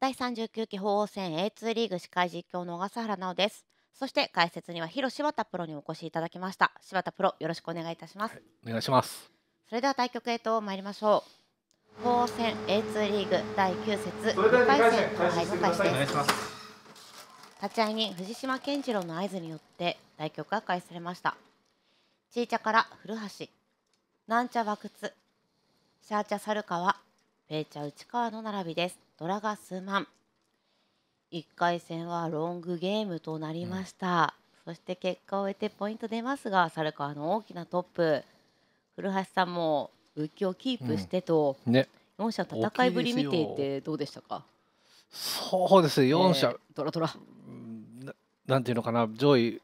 第39期鳳凰戦 A2 リーグ司会実況の小笠原直です。そして解説には広柴田プロにお越しいただきました。柴田プロよろしくお願いいたします。はい、お願いします。それでは対局へと参りましょう。鳳凰戦 A2 リーグ第9節2回戦後敗の開しです。立ち合いに藤島健次郎の合図によって対局が開始されました。ちいちゃから古橋、なんちゃ和靴、シャーチャ猿川、ペイチャ内川の並びです。ドラガスマン1回戦はロングゲームとなりました、うん、そして結果を終えてポイント出ますが猿川の大きなトップ古橋さんも浮きをキープしてと、うんね、4社戦いぶり見ていてどうでしたかそうですね4社、えー、ドラドラなんていうのかな上位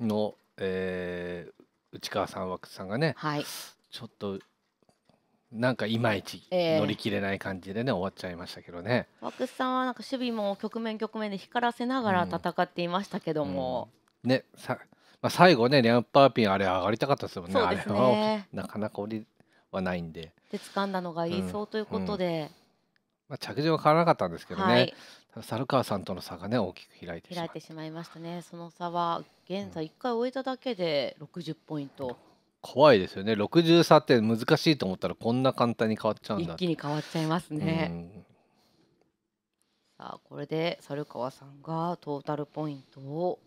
の、えー、内川さん枠さんがね、はい、ちょっとなんかいまいち乗り切れない感じでね、えー、終わっちゃいましたけどね。ワさんはなんか守備も局面局面で光らせながら戦っていましたけども。うんうん、ねさ、まあ、最後ねリャンパーピンあれ上がりたかったですもんね、ね、あれはなかなか降りはないんで。で掴んだのがいいそうということで。まあ、着順は変わらなかったんですけどね、はい、猿川さんとの差がね大きく開いてしまいましたねその差は現在1回終えただけで60ポイント、怖いですよね63点難しいと思ったらこんな簡単に変わっちゃうんだ一気に変わっちゃいますね、うん、さあこれで猿川さんがトータルポイントを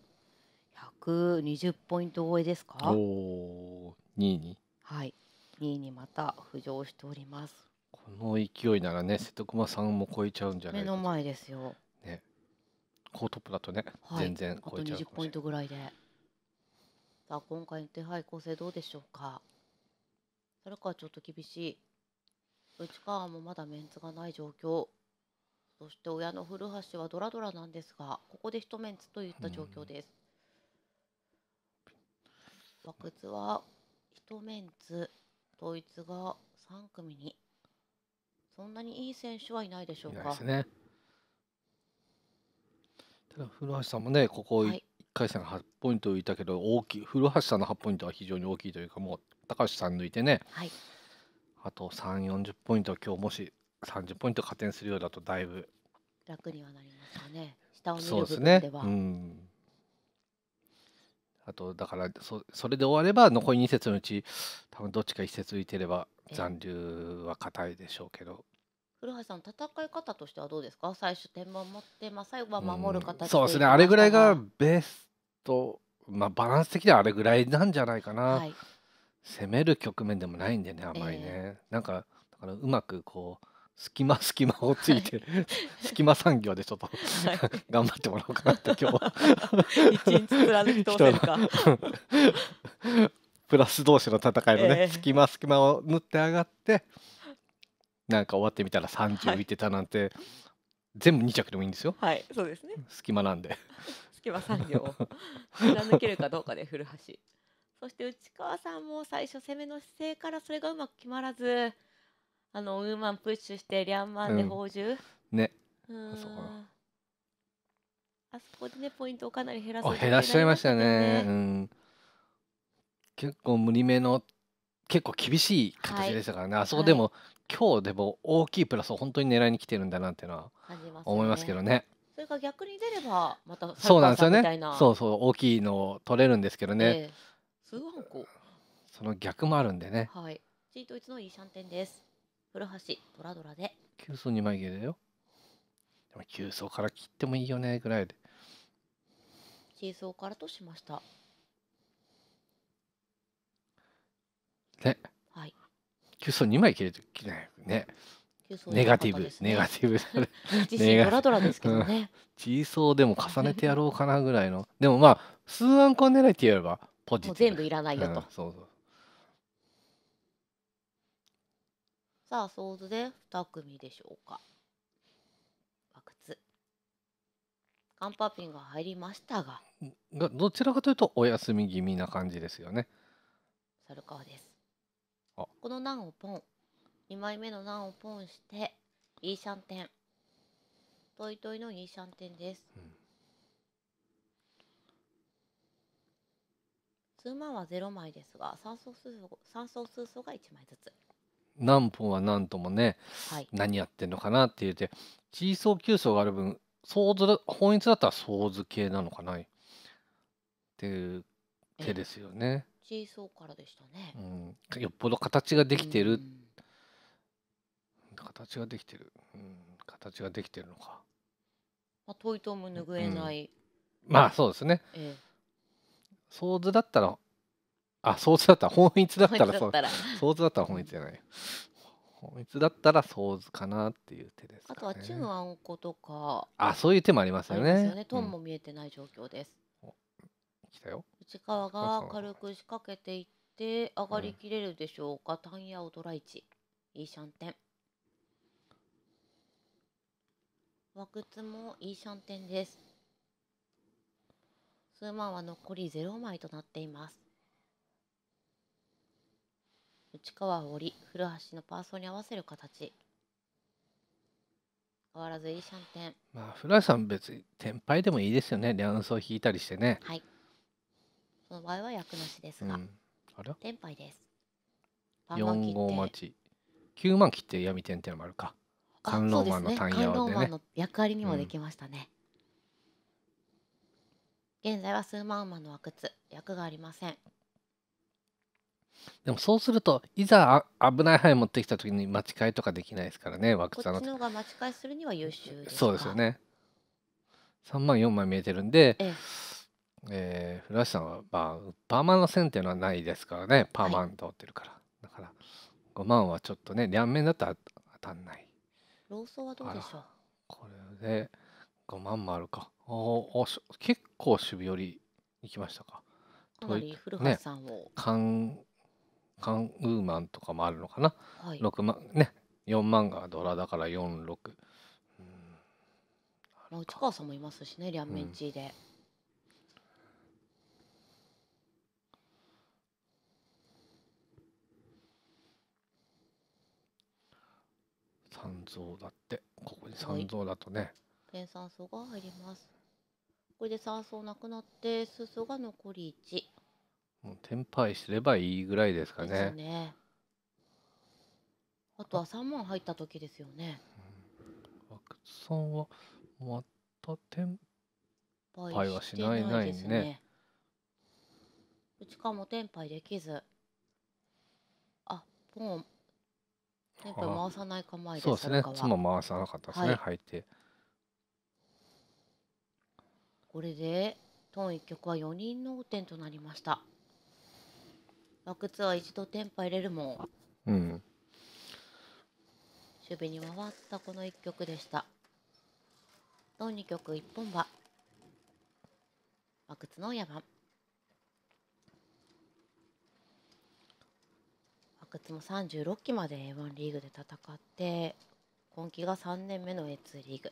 120ポイント超えですかお2位にはい2位にまた浮上しておりますこの勢いならね瀬戸熊さんも超えちゃうんじゃない目の前ですよね高トップだとね、はい、全然超えちゃうかもしれないポイントぐらいでさあ今回の手配構成どうでしょうかそれかちょっと厳しい内川もまだメンツがない状況そして親の古橋はドラドラなんですがここで一メンツといった状況ですバ久ツは一メンツ統一が3組にそんなにいい選手はいないでしょうか、ね、ただ古橋さんもねここ、は海さん8ポイント浮いたけど大きい古橋さんの8ポイントは非常に大きいというかもう高橋さん抜いてね、はい、あと3 4 0ポイント今日もし30ポイント加点するようだとだいぶ楽にはなりますかね下を見る部分では。ね、うんあとだからそそれで終われば残り2節のうち多分どっちか1節浮いてれば残留は硬いでしょうけど、古橋さん戦い方としてはどうですか最初点持ってまあ最後は守る形そうですねあれぐらいがベストまあバランス的にはあれぐらいなんじゃないかな、はい、攻める局面でもないんでねあまりね、えー、なんかだからうまくこう隙間隙間をついて、はい、隙間産業でちょっと、はい、頑張ってもらおうかなって今日は一日貫き通せるか プラス同士の戦いのね、えー、隙間隙間を縫って上がってなんか終わってみたら30浮いてたなんて、全部2着でもいいんですよはいそうですね隙間なんで隙間3両を貫けるかどうかで古橋そして内川さんも最初攻めの姿勢からそれがうまく決まらずあのウーマンプッシュしてリャンマンで放銃、うん、ねうんあそこでねポイントをかなり減らす、ね、減らしちゃいましたね、うん、結構無理めの結構厳しい形でしたからね、はい、あそこでも、はい今日でも大きいプラスを本当に狙いに来てるんだなっていうのは思いますけどね。それが逆に出ればまたそうなんですよね。そうそう大きいのを取れるんですけどね。数万個。その逆もあるんでね。はい。チートイツのいいシャンテンです。古橋ドラドラで。急走二枚切れだよ。でも急走から切ってもいいよねぐらいで。急走からとしました。ね。急走2枚切れてきないね。ネガティブ、ね、ネガティブ。自身ドラドラですけどね。チ 層、ソーでも重ねてやろうかなぐらいの。でもまあ数アンコ狙いってやればポジティブ。全部いらないよと。うん、そうそう。さあ想像で2組でしょうか。靴。カンパピンが入りましたが。がどちらかというとお休み気味な感じですよね。猿川です。このナンをポン2枚目のナンをポンしてイーシャンテントイトイのイーシャンテンです、うん、数万は0枚ですが酸素数素酸素数素が1枚ずつ何本は何ともね、はい、何やってんのかなって言って地位層級層がある分相図だ本一だったら相図系なのかなっていう手ですよね。ちそうからでしたね、うん、よっぽど形ができてる、うん、形ができてる、うん、形ができてるのか、まあ、遠いとも拭えない、うん、まあそうですね、ええ、想像だったらあ想像だったら本一だったら想像だったら本一じゃない本一だったら想像かなっていう手です、ね、あとは中あんことかあそういう手もありますよねすよねトンも見えてない状況です、来たよ市川が軽く仕掛けていって上がりきれるでしょうか、タンヤオドライチイーシャンテン和つもイーシャンテンです数万は残りゼロ枚となっています内川を折り古橋のパーソンに合わせる形変わらずいいシャンテンまあ古橋さん別に天敗でもいいですよねア両層引いたりしてねはいその場合は役なしですが、うんあれ天敗です。パンマン切4号待ち9万切って闇点っていうのもあるかあ観そマンのね単観野覧でマンの役割にもできましたね。現在は数万万の枠つ役がありません。でもそうするといざあ危ない範囲持ってきた時に待ち替えとかできないですからねこ枠っちの方が待ち替えするには優秀ですがそうですよ。ね3万4枚見えてるんで、えええー、古橋さんは、まあ、パーマンの線っていうのはないですからねパーマン通ってるから、はい、だから5万はちょっとね両面だったら当たんないローソはどうでしょうこれで5万もあるかおお結構守備寄り行きましたかかなり古橋さんを、ね、カンカンウーマンとかもあるのかな、はい、6万ね4万がドラだから46うん内川さんもいますしね両面地で。うん三蔵だってここに三蔵だとね、で酸素が入りますこれで酸素なくなって水素が残り一。もう転廃すればいいぐらいですかね、ね、あとは三問入った時ですよね、うん、枠さんはまた転廃はしないないですねうちかも転廃できずあもうやっぱ回さない構えですそうですね。回さなかったですね。はい、て。これでトン一曲は四人の点となりました。バクツアー一度テンパ入れるもうん。守備に回ったこの一曲でした。トン二曲一本は。バクツの野蛮。つも36期まで A1 リーグで戦って今季が3年目の A2 リーグ、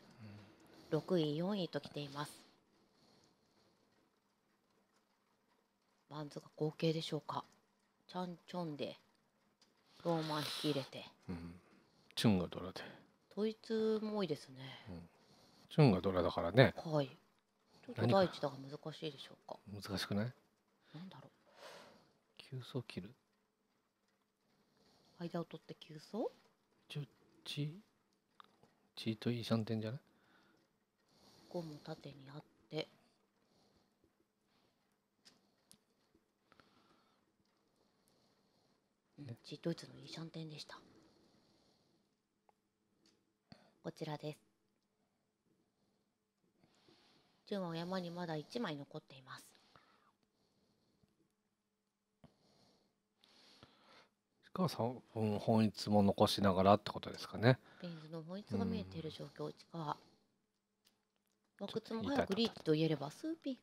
うん、6位4位ときていますバンズが合計でしょうかチャンチョンでローマン引き入れて、うん、チュンがドラで統一も多いですね、うん、チュンがドラだからねはいちょっと第一打が難しいでしょうか難しくないなんだろう急速切る間を取って急走ちょちちといい点じゃないここも縦にあってイツのイシャンテンでした。こちらです。チュ山にまだ1枚残っています。が本本質も残しながらってことですかね。レンズの本質が見えている状況地下。枠つも早くリーチと言えればスーピー。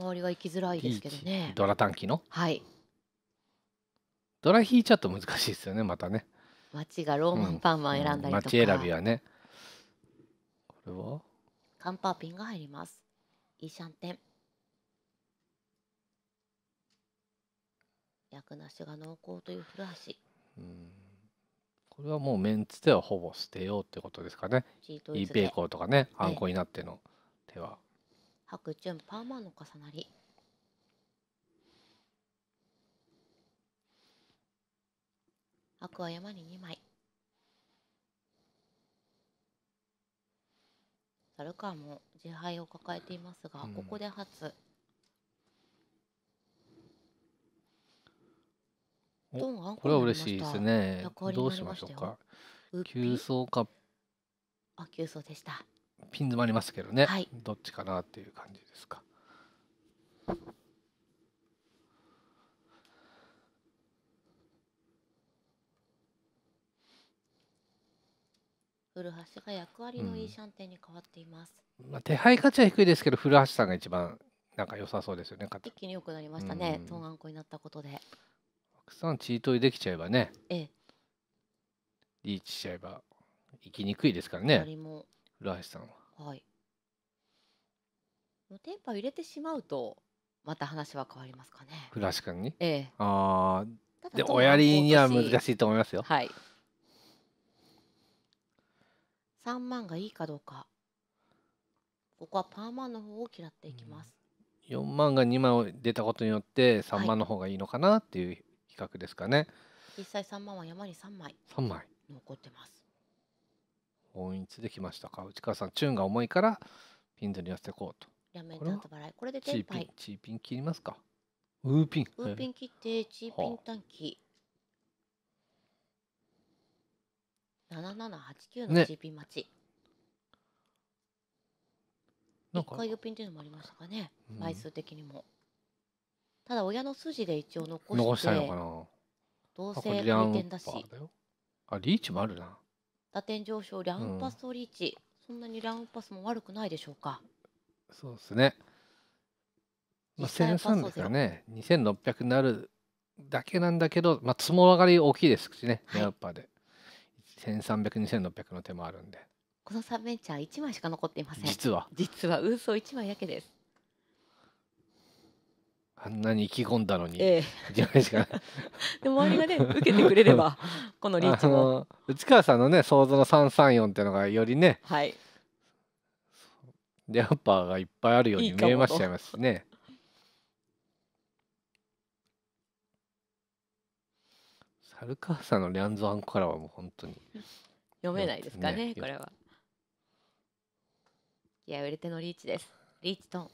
周りは行きづらいですけどね。ドラ短期のはい。ドラ引いちゃうと難しいですよねまたね。街がローマンパンマン選んだりとか。うんうん、選びはね。これはカンパーピンが入ります。イーシャンテン。役なしが濃厚という古橋うんこれはもうメンツではほぼ捨てようってことですかねイーペイコーとかねあんこになっての手は白チュンパーマンの重なり白は山に2枚猿川も自敗を抱えていますが、うん、ここで初どんこれは嬉しいですね。どうしましょうか。急走か。あ、急走でした。ピン詰まりますけどね、はい、どっちかなっていう感じですか。古橋が役割のいいシャンテンに変わっています。うん、まあ手配価値は低いですけど、古橋さんが一番なんか良さそうですよね。一気に良くなりましたね。東、うん、う、安、ん、になったことで。くさんチートイできちゃえばねええリーチしちゃえば行きにくいですからね古橋さんははいもうテンパ入れてしまうとまた話は変わりますかね浦橋君にええああでおやりには難しいと思いますよはい3万がいいかどうかここはパーマンの方を嫌っていきます、4万が2枚出たことによって3万の方がいいのかなっていう企画ですかね一歳三万は山に三枚三枚残ってます本一できましたか内川さんチューンが重いからピンズに寄せていこうと両面と払いこれでテンパイチーピン切りますかウーピンウーピン切ってチーピン短期、七七八九のチーピン待ち、ね一回予品っていうのもありましたかね、うん、枚数的にもただ親の筋で一応残して残したいのかなどうせ回転だしあリーチもあるな打点上昇ラウンパスとリーチ、うん、そんなにラウンパスも悪くないでしょうかそうですね、まあ、1003ですよね二千六百になるだけなんだけどまあつも上がり大きいですしね、はい、ラウンパで1 3 0 0 2 6 0 0の手もあるんでこの3ベンチャー一枚しか残っていません実は実は運送1枚だけですあんなに意気込んだのに、じゃないか で周りがね受けてくれれば このリーチも内川さんのね想像の334っていうのがよりね、はい、ジャンパーがいっぱいあるように見えましちゃいますしね。猿川さんのリャンゾアンコラはもう本当に読めないですかね、ね、これは。いや売れてのリーチです。リーチトン。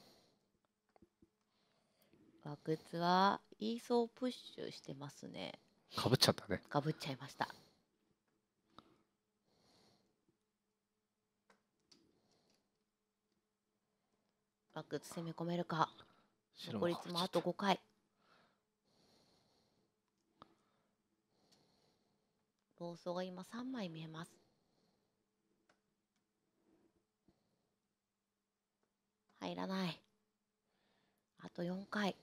爆グツはイーソープッシュしてますね。かぶっちゃったね。かぶっちゃいました。爆グツ攻め込めるか。残りつもあと5回。暴走が今3枚見えます。入らない。あと4回。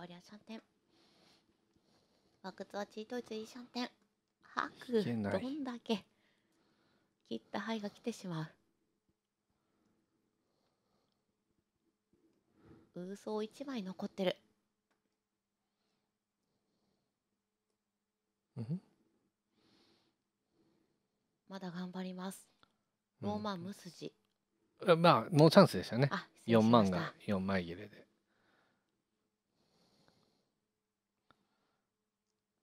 シ合流商店和靴はチートイツイシャンテン。吐くどんだけ切った灰が来てしまう嘘ーソ枚残ってるまだ頑張りますローマン無筋、まあもうチャンスでしたね四万が四枚切れで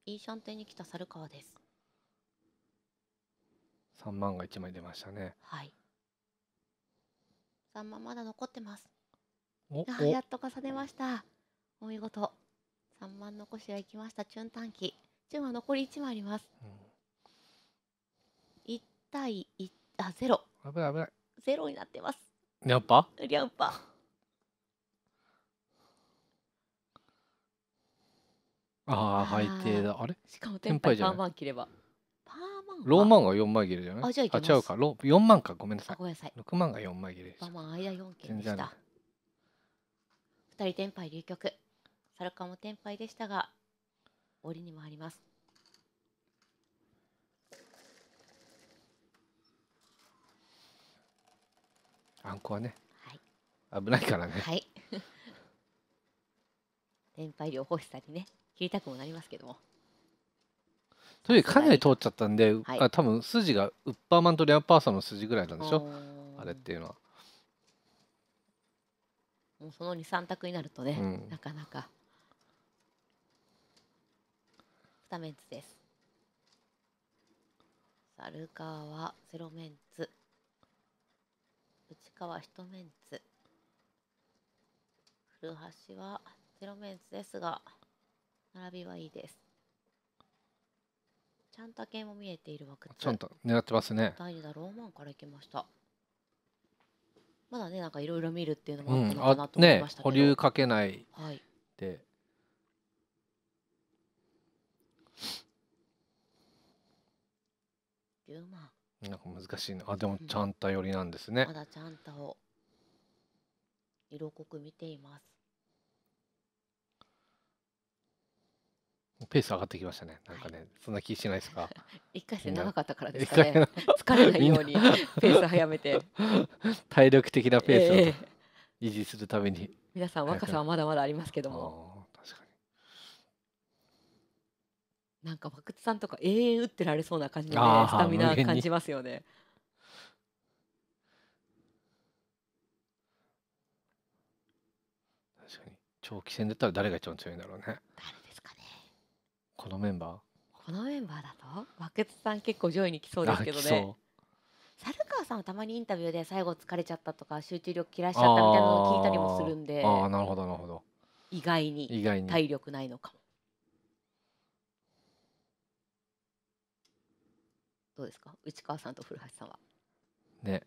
イーシャンテに来た猿川です。三万が一枚出ましたね。はい。三万まだ残ってます。おあやっと重ねました。お見事。三万残しがいきました。チュン短期。チュンは残り一枚あります。一、うん、対一あゼロ。危ない危ない。ゼロになってます。やっぱ。やっぱ。ああ背底だあれしかも天敗じゃんパーマン切ればパーマンローマンが四枚切るじゃないあじゃあ違うかロ4万かごめんなさいごめんなさい六万が四枚切れパーマン間4件でした二人天敗流局サルカも天敗でしたが折にもありますあんこはね、はい、危ないからねはい 天敗両方下にね切りたくもなりますけども。というかなり通っちゃったんで、はい、あ多分筋がウッパーマンとレアパーサーの筋ぐらいなんでしょあれっていうのは。もうその23択になるとね、うん、なかなか。2メンツです。猿ルカはゼロメンツ。内川一メンツ。古橋はゼロメンツですが。並びはいいです。ちゃんた系も見えているわけちゃんと狙ってますね。大事だローマンから行きました。まだねなんかいろいろ見るっていうのもあったのかなと思いましたけど、うん、ね、保留かけないで、はい、9万なんか難しいなあでもちゃんと寄りなんですね、うん、まだちゃんた色濃く見ていますペース上がってきましたね。なんかね、はい、そんな気しないですか。一回戦長かったからですかね。疲れないように ペース早めて。体力的なペースを維持するために。皆さん若さはまだまだありますけども。確かに。なんかクツさんとか永遠打ってられそうな感じで、ね、スタミナ感じますよね。確かに長期戦だったら誰が一番強いんだろうね。誰このメンバーこのメンバーだと涌津さん結構上位に来そうですけどね猿川さんはたまにインタビューで最後疲れちゃったとか集中力切らしちゃったみたいなのを聞いたりもするんでああなるほどなるほど意外に意外に体力ないのかもどうですか内川さんと古橋さんはね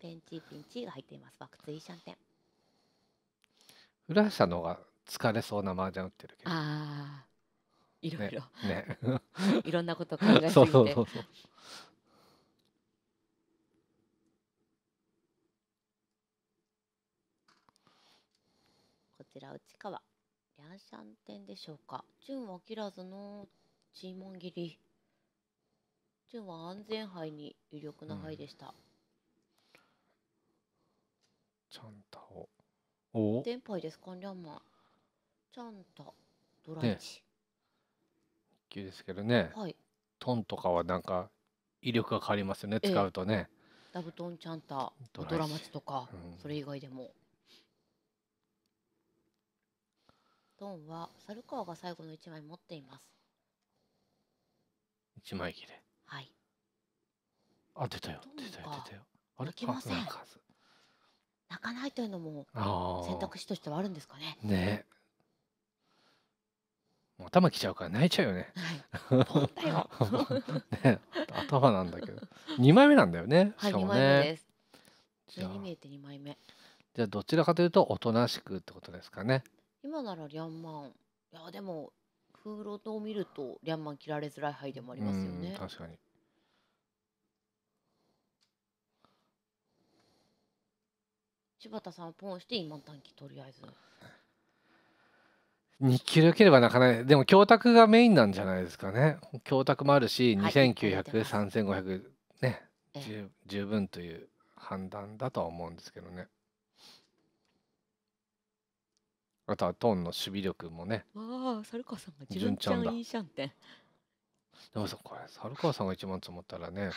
ペ ンチピンチが入っていますバクツイシャンテン古橋さんの方が疲れそうな麻雀打ってるけどああいろいろね いろんなこと考えすぎてそうそうそうそうこちら内川リャンシャン店でしょうか純は切らずのチーモン切り純は安全牌に有力な牌でした、うん、ちゃんとおお全牌ですかリャんま。ちゃんとドラ1級ですけどね、はい、トンとかはなんか威力が変わりますよね、使うとねダブトンちゃんとドラマチとか、うん、それ以外でもトンは猿川が最後の1枚持っています1枚切れはいあ出たよ出たよ出たよあれきません泣かないというのも選択肢としてはあるんですかねねもう頭きちゃうから泣いちゃうよね。ね頭なんだけど2枚目なんだよねしかもね。じゃあどちらかというとおとなしくってことですかね。今ならリャンマンいやでもフーロートを見るとリャンマン切られづらい範囲でもありますよね。確かに柴田さんポンして今短期とりあえず日給でければなかなかでも教託がメインなんじゃないですかね教託もあるし29003500ね十分という判断だとは思うんですけどねあとはトンの守備力もねああ、猿川さんが自分ちゃんいいシャンテンでもさこれ猿川さんが一番積もったらねはい。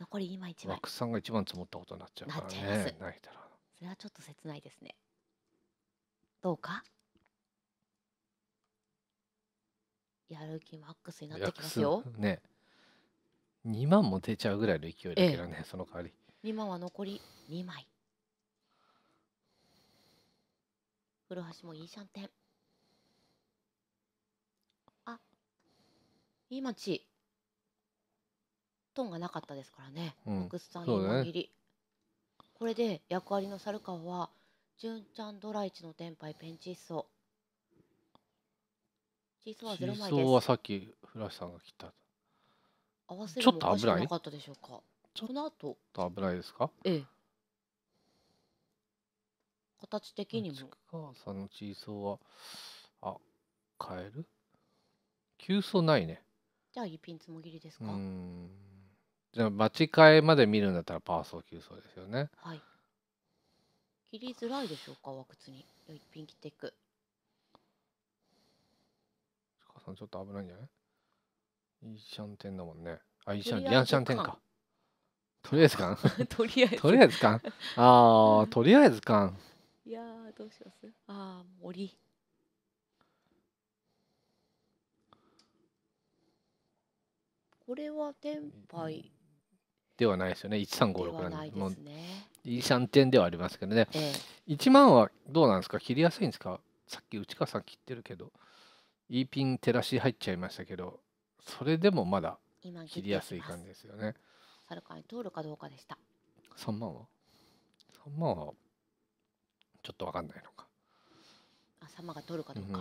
残り今一枚。枠さんが一番積もったことになっちゃうからなっちゃいますね泣いたらそれはちょっと切ないですね。どうか。やる気マックスになってきますよ。ね。2万も出ちゃうぐらいの勢いだけどね、ええ、その代わり。2万は残り2枚。古橋もいいシャンテン。あ、いい町。トンがなかったですからね。うん、ックスさん、今切り、ね。これで役割の猿川は、純ちゃんドライチの天杯ペンチッソ。シーソーはゼロ枚です。はさっきフラッシュさんが切った。合わせるもおかしくなかったでしょうか。この後。危ないですか。ええ。形的にも。近川さんのシーソーは。あ、変える。急走ないね。じゃあ、一品つもぎりですか。じゃあ、待ち替えまで見るんだったら、パーソー急走ですよね。はい。切りづらいでしょうか、和つに。一品切っていく。さんちょっと危ないんじゃないイシャンテンだもんね。あ、イシャン、リアンシャンテンか。とりあえずかん とりあえず。とりあえずかん。ああ、とりあえずかん。いやどうしますああ、森。これは天杯。ではないですよね。一三五六なんで。ですね。イーシャンテンではありますけどね。一、ええ、万はどうなんですか。切りやすいんですか。さっき内川さん切ってるけど。いピン照らし入っちゃいましたけどそれでもまだ切りやすい感じですよねサルカに通るかどうかでした3万は3万はちょっと分かんないのかあ3万が通るかどうか、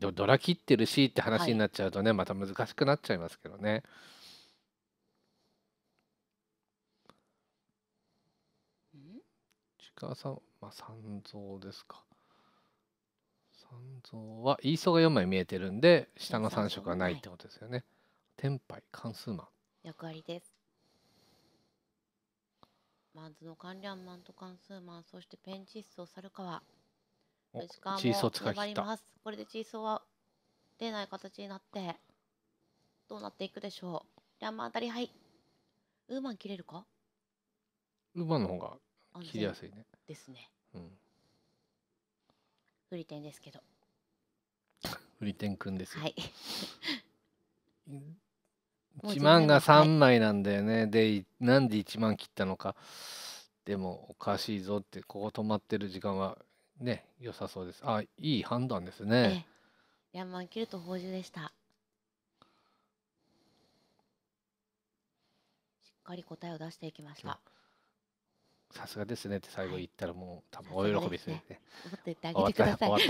うん、ドラ切ってるしって話になっちゃうとね、はい、また難しくなっちゃいますけどね近川さんまあ三蔵ですか肝臓はイーソーが4枚見えてるんで下の3色がないってことですよね。天杯関数マン役割です。マンズの関連マンと関数マンそしてペンチッソサルカワ。チーソー使い切ったます。これでチーソーは出ない形になってどうなっていくでしょう。リャンマン当たりはい。ウーマン切れるか？ウーマンの方が切りやすいね。ですね。うんフリテンですけど。フリテンくんですはい。一万が三枚なんだよね、でなんで一万切ったのかでもおかしいぞってここ止まってる時間はね良さそうですあいい判断ですね、ええ、いンまあ切ると法事でしたしっかり答えを出していきました、うんさすがですねって最後言ったらもう多分大喜びするね。もっって終わった終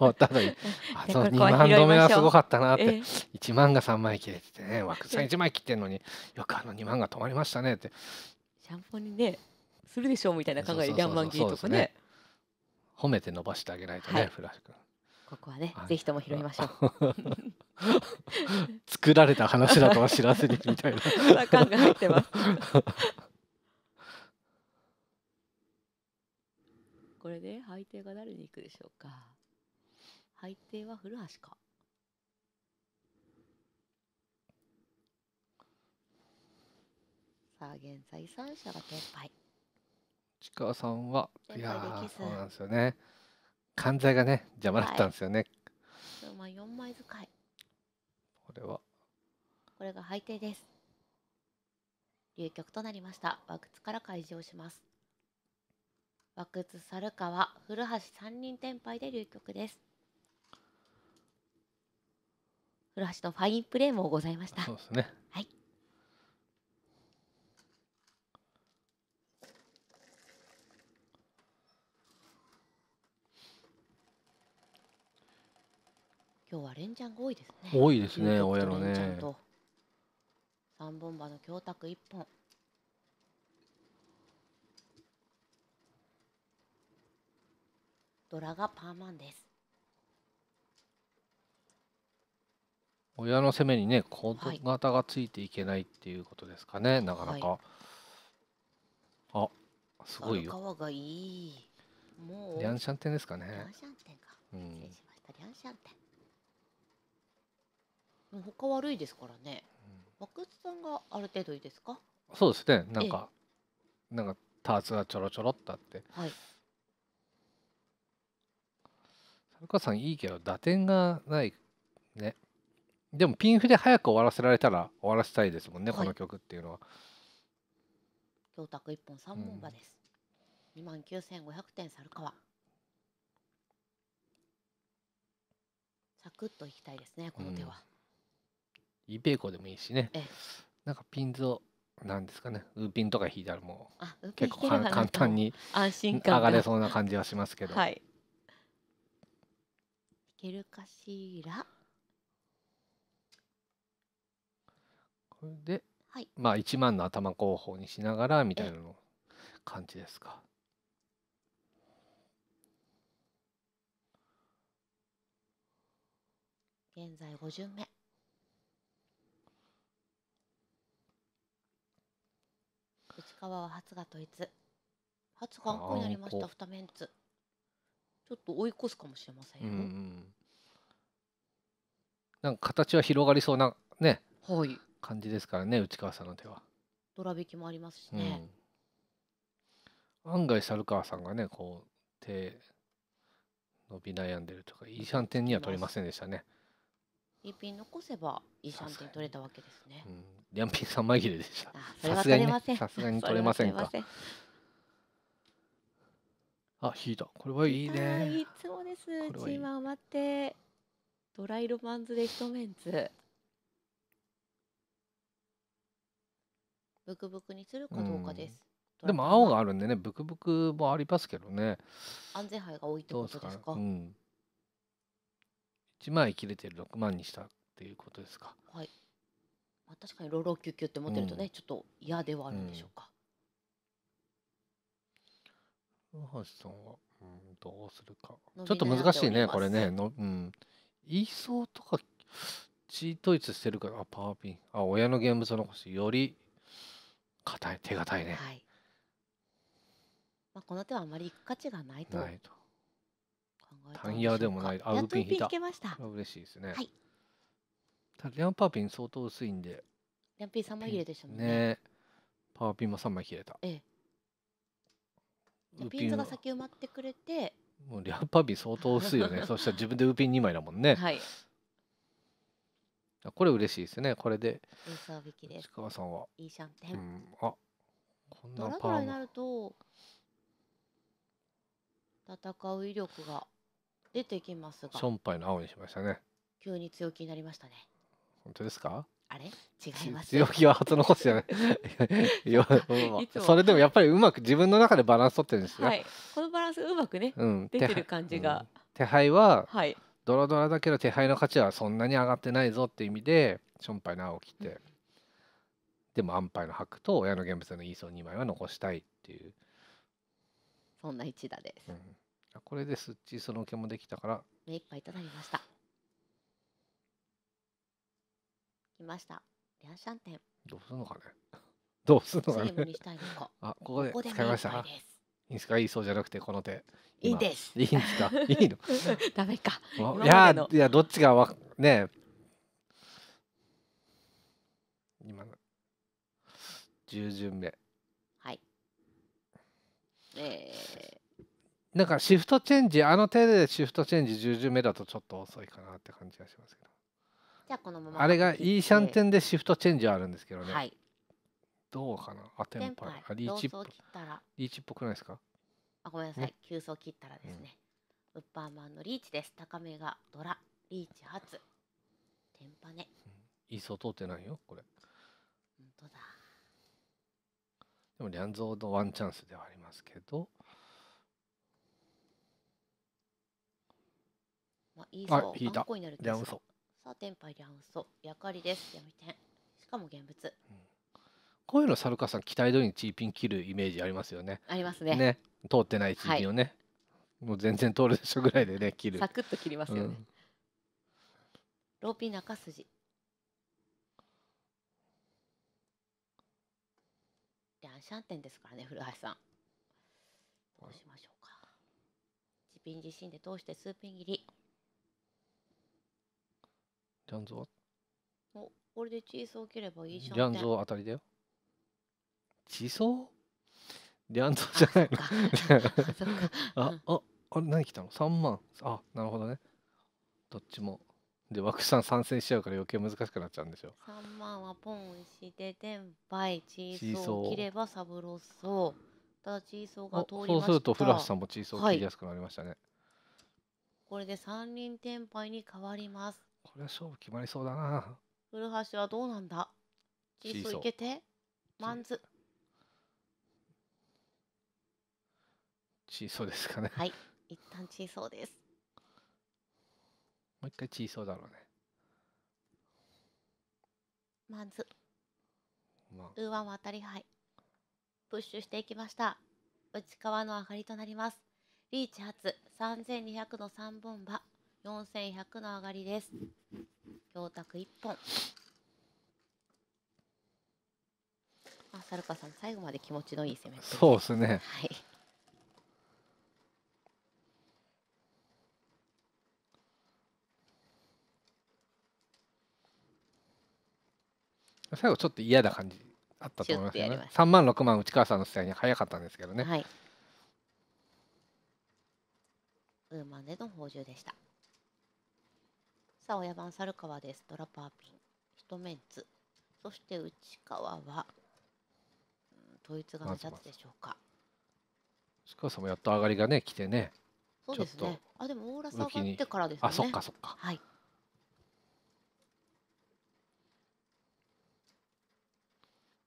わったのに、あその二万止めはすごかったなって、一万が三枚切れててね、枠さん一枚切ってんのによくあの二万が止まりましたねって。シャンポンにね、するでしょうみたいな考えで、ギャンマンギーとかね。褒めて伸ばしてあげないとね、フラッシュ君。ここはね、ぜひとも拾いましょう。作られた話だとは知らずにみたいな。感が入ってます。これで配定が誰に行くでしょうか配定は古橋かさあ現在三者が撤廃市川さんはいやそうなんですよね関西がね邪魔だったんですよね、はい、まあ4枚使いこれはこれが配定です流局となりました和靴から開示をします和久津猿川古橋三人天敗で流局です古橋のファインプレーもございましたそうですねはい今日はレンジャンが多いですね多いですね親のね三本馬の強託一本ドラがパーマンです親の攻めにね子型がついていけないっていうことですかね、はい、なかなか、はい、あすごいよ川がいいもうリャンシャンテンですかねリャンシャンテンか、ん、失礼しましたリャンシャンテンもう他悪いですからね、うん、マさんがある程度いいですかそうですねなんか、ええ、なんかターツがちょろちょろってあって、はい、ルカさんいいけど打点がないねでもピンフで早く終わらせられたら終わらせたいですもんね、はいこの曲っていうのは京卓一本三本場です。二万九千五百点猿川。サクッといきたいですね、この手は。イベーコでもいいしねなんかピンズをなんですかねウーピンとか引いたらもあ、うう結構簡単。に安心感上がれそうな感じはしますけど、はい。けるかしらこれで、はい、まあ一万の頭候補にしながらみたいなの感じですか。現在五巡目。内川は初が統一。初がんこになりました、二メンツ。ちょっと追い越すかもしれませんよ。うんうん、なんか形は広がりそうなね、はい、感じですからね内川さんの手は。ドラ引きもありますしね。うん、案外猿川さんがねこう手伸び悩んでるとかいいシャンテンには取りませんでしたね。一品残せばいいシャンテン取れたわけですね。うん、両品三枚切れでした。さすがに、ね、さすがに取れませんか。あ、引いた。これはいいね。いつもです。チーマン待って。ドライロマンズで一メンツ。ブクブクにするかどうかです。うん、でも青があるんでね、ブクブクもありますけどね。安全牌が多いってことですか。一、うん、枚切れてる六万にしたっていうことですか。はい。まあ、確かにロロキュキュって持ってるとね、うん、ちょっと嫌ではあるんでしょうか。橋さんは、うん、どうするか。ちょっと難しいね、これね。のうん。言いそうとか、チートイツしてるから、あ、パワーピン。あ、親の現物残し、より、硬い、手堅いね。はい。まあ、この手はあまり価値がないと。ないと。タンヤでもない。あ、ウーピン引いた。けました。嬉しいですね。はい。ただ、リャンパーピン相当薄いんで。リャンピン3枚切れでしたもんね。ねパワーピンも3枚切れた。ええ。ピンズが先埋まってくれてもうリャッパビ相当薄いよね そしたら自分でウーピン2枚だもんねはいこれ嬉しいですねこれで石川さんはいいシャンテン、うん、あこんなパーになると戦う威力が出てきますがションパイの青にしましたね急に強気になりましたね本当ですかあれ違います。強気は初のコじゃない。い それでもやっぱりうまく自分の中でバランス取ってるんですよ。はい、このバランスうまくね、うん、出てる感じが。手配は、はい、ドラドラだけど手配の価値はそんなに上がってないぞって意味で、しょんぱいの青きて、うん、でも安牌の白と親の現物のイーソン2枚は残したいっていう。そんな一打です。うん、これでスッチその受けもできたから。目いっぱいとなりました。来ました。リアンシャンテン。どうするのかね。どうするのかね。にしたいのか。あ、ここで使いました。いいですかいいそうじゃなくてこの手いいですいいんですか いいのダメかいやいやどっちがわね今の1巡目はいえー、なんかシフトチェンジあの手でシフトチェンジ10巡目だとちょっと遅いかなって感じがしますけどじゃあこのままあれがーシャンテンでシフトチェンジあるんですけどね、はい、どうかなあテンパイリーチっぽリーチっぽくないですかあごめんなさい急走切ったらですね、うん、ウッパーマンのリーチです高めがドラリーチ発テンパね、イん、いい通ってないよこれ本当だでもリャンゾーのワンチャンスではありますけどまあいあ引いたリャンウソさあ天杯リャンソやかりです闇天しかも現物、うん、こういうのサルカさん期待通りにチーピン切るイメージありますよねありますね、ね、通ってないチーピンをね、はい、もう全然通るでしょぐらいでね切るサクッと切りますよね、うん、ローピン中筋リャンシャンテンですからね古橋さんどうしましょうかチーピン自身で通して数ピン切りジャンゾはお、俺でチーソー切ればいいじゃん。ジャンゾーあたりだよ。地層ジャンゾーじゃないの。あ、あ、あれ何来たの ?3 万。あ、なるほどね。どっちも。で、枠さん参戦しちゃうから余計難しくなっちゃうんでしょ。三万はポンして、テンパイ、チーソーを切ればサブロッソただチーソーがお通りそうました。すると、古橋さんも地層を切りやすくなりましたね。これで三輪パイに変わります。これは勝負決まりそうだな。古橋はどうなんだシーソーいけてマンズチーソーですかね。はい一旦チーソーですもう一回チーソーだろうね。マンズまあ、ウーワン渡り牌プッシュしていきました内川の上がりとなりますリーチ発3200の3本馬4100の上がりです。強卓1本。あ、サルカさん、最後まで気持ちのいい攻め。そうですね。はい。最後ちょっと嫌な感じあったと思いますけね3万六万内川さんの試合に早かったんですけどねはいウーマンでの報酬でした親番猿川です。ドラパーピン。一メンツ。そして内川は、うん、統一が目ャつでしょうか。内川さんもやっと上がりがね、来てね。そうですね。あ、でも大浦さん上がってからですね。あ、そっかそっか。はい。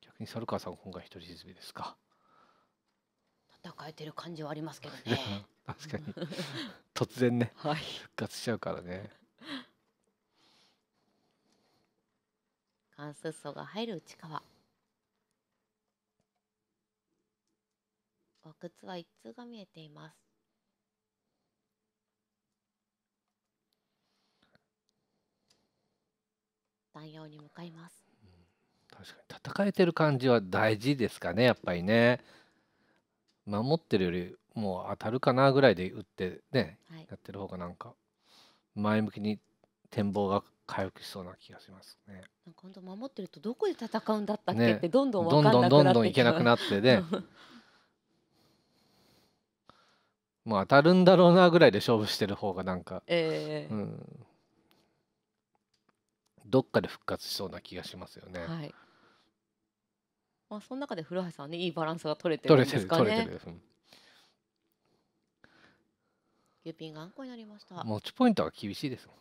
逆に猿川さん今回一人沈みですか。戦えてる感じはありますけどね。確かに 突然ね、はい、復活しちゃうからね。関数層が入る内側枠図は一通が見えています弾用に向かいます、うん、確かに戦えてる感じは大事ですかねやっぱりね守ってるよりもう当たるかなぐらいで打ってね、はい、やってる方がなんか前向きに展望が回復しそうな気がしますね。なんか本当守ってるとどこで戦うんだったっけってどんどんどんどんどんどんいけなくなってで、まあ当たるんだろうなぐらいで勝負してる方がなんか、えー、うん、どっかで復活しそうな気がしますよね。はい。まあその中で古橋さんねいいバランスが取れてるんですかね。取れてる取れてる。うん、ピンがアンになりました。持ちポイントは厳しいですもん。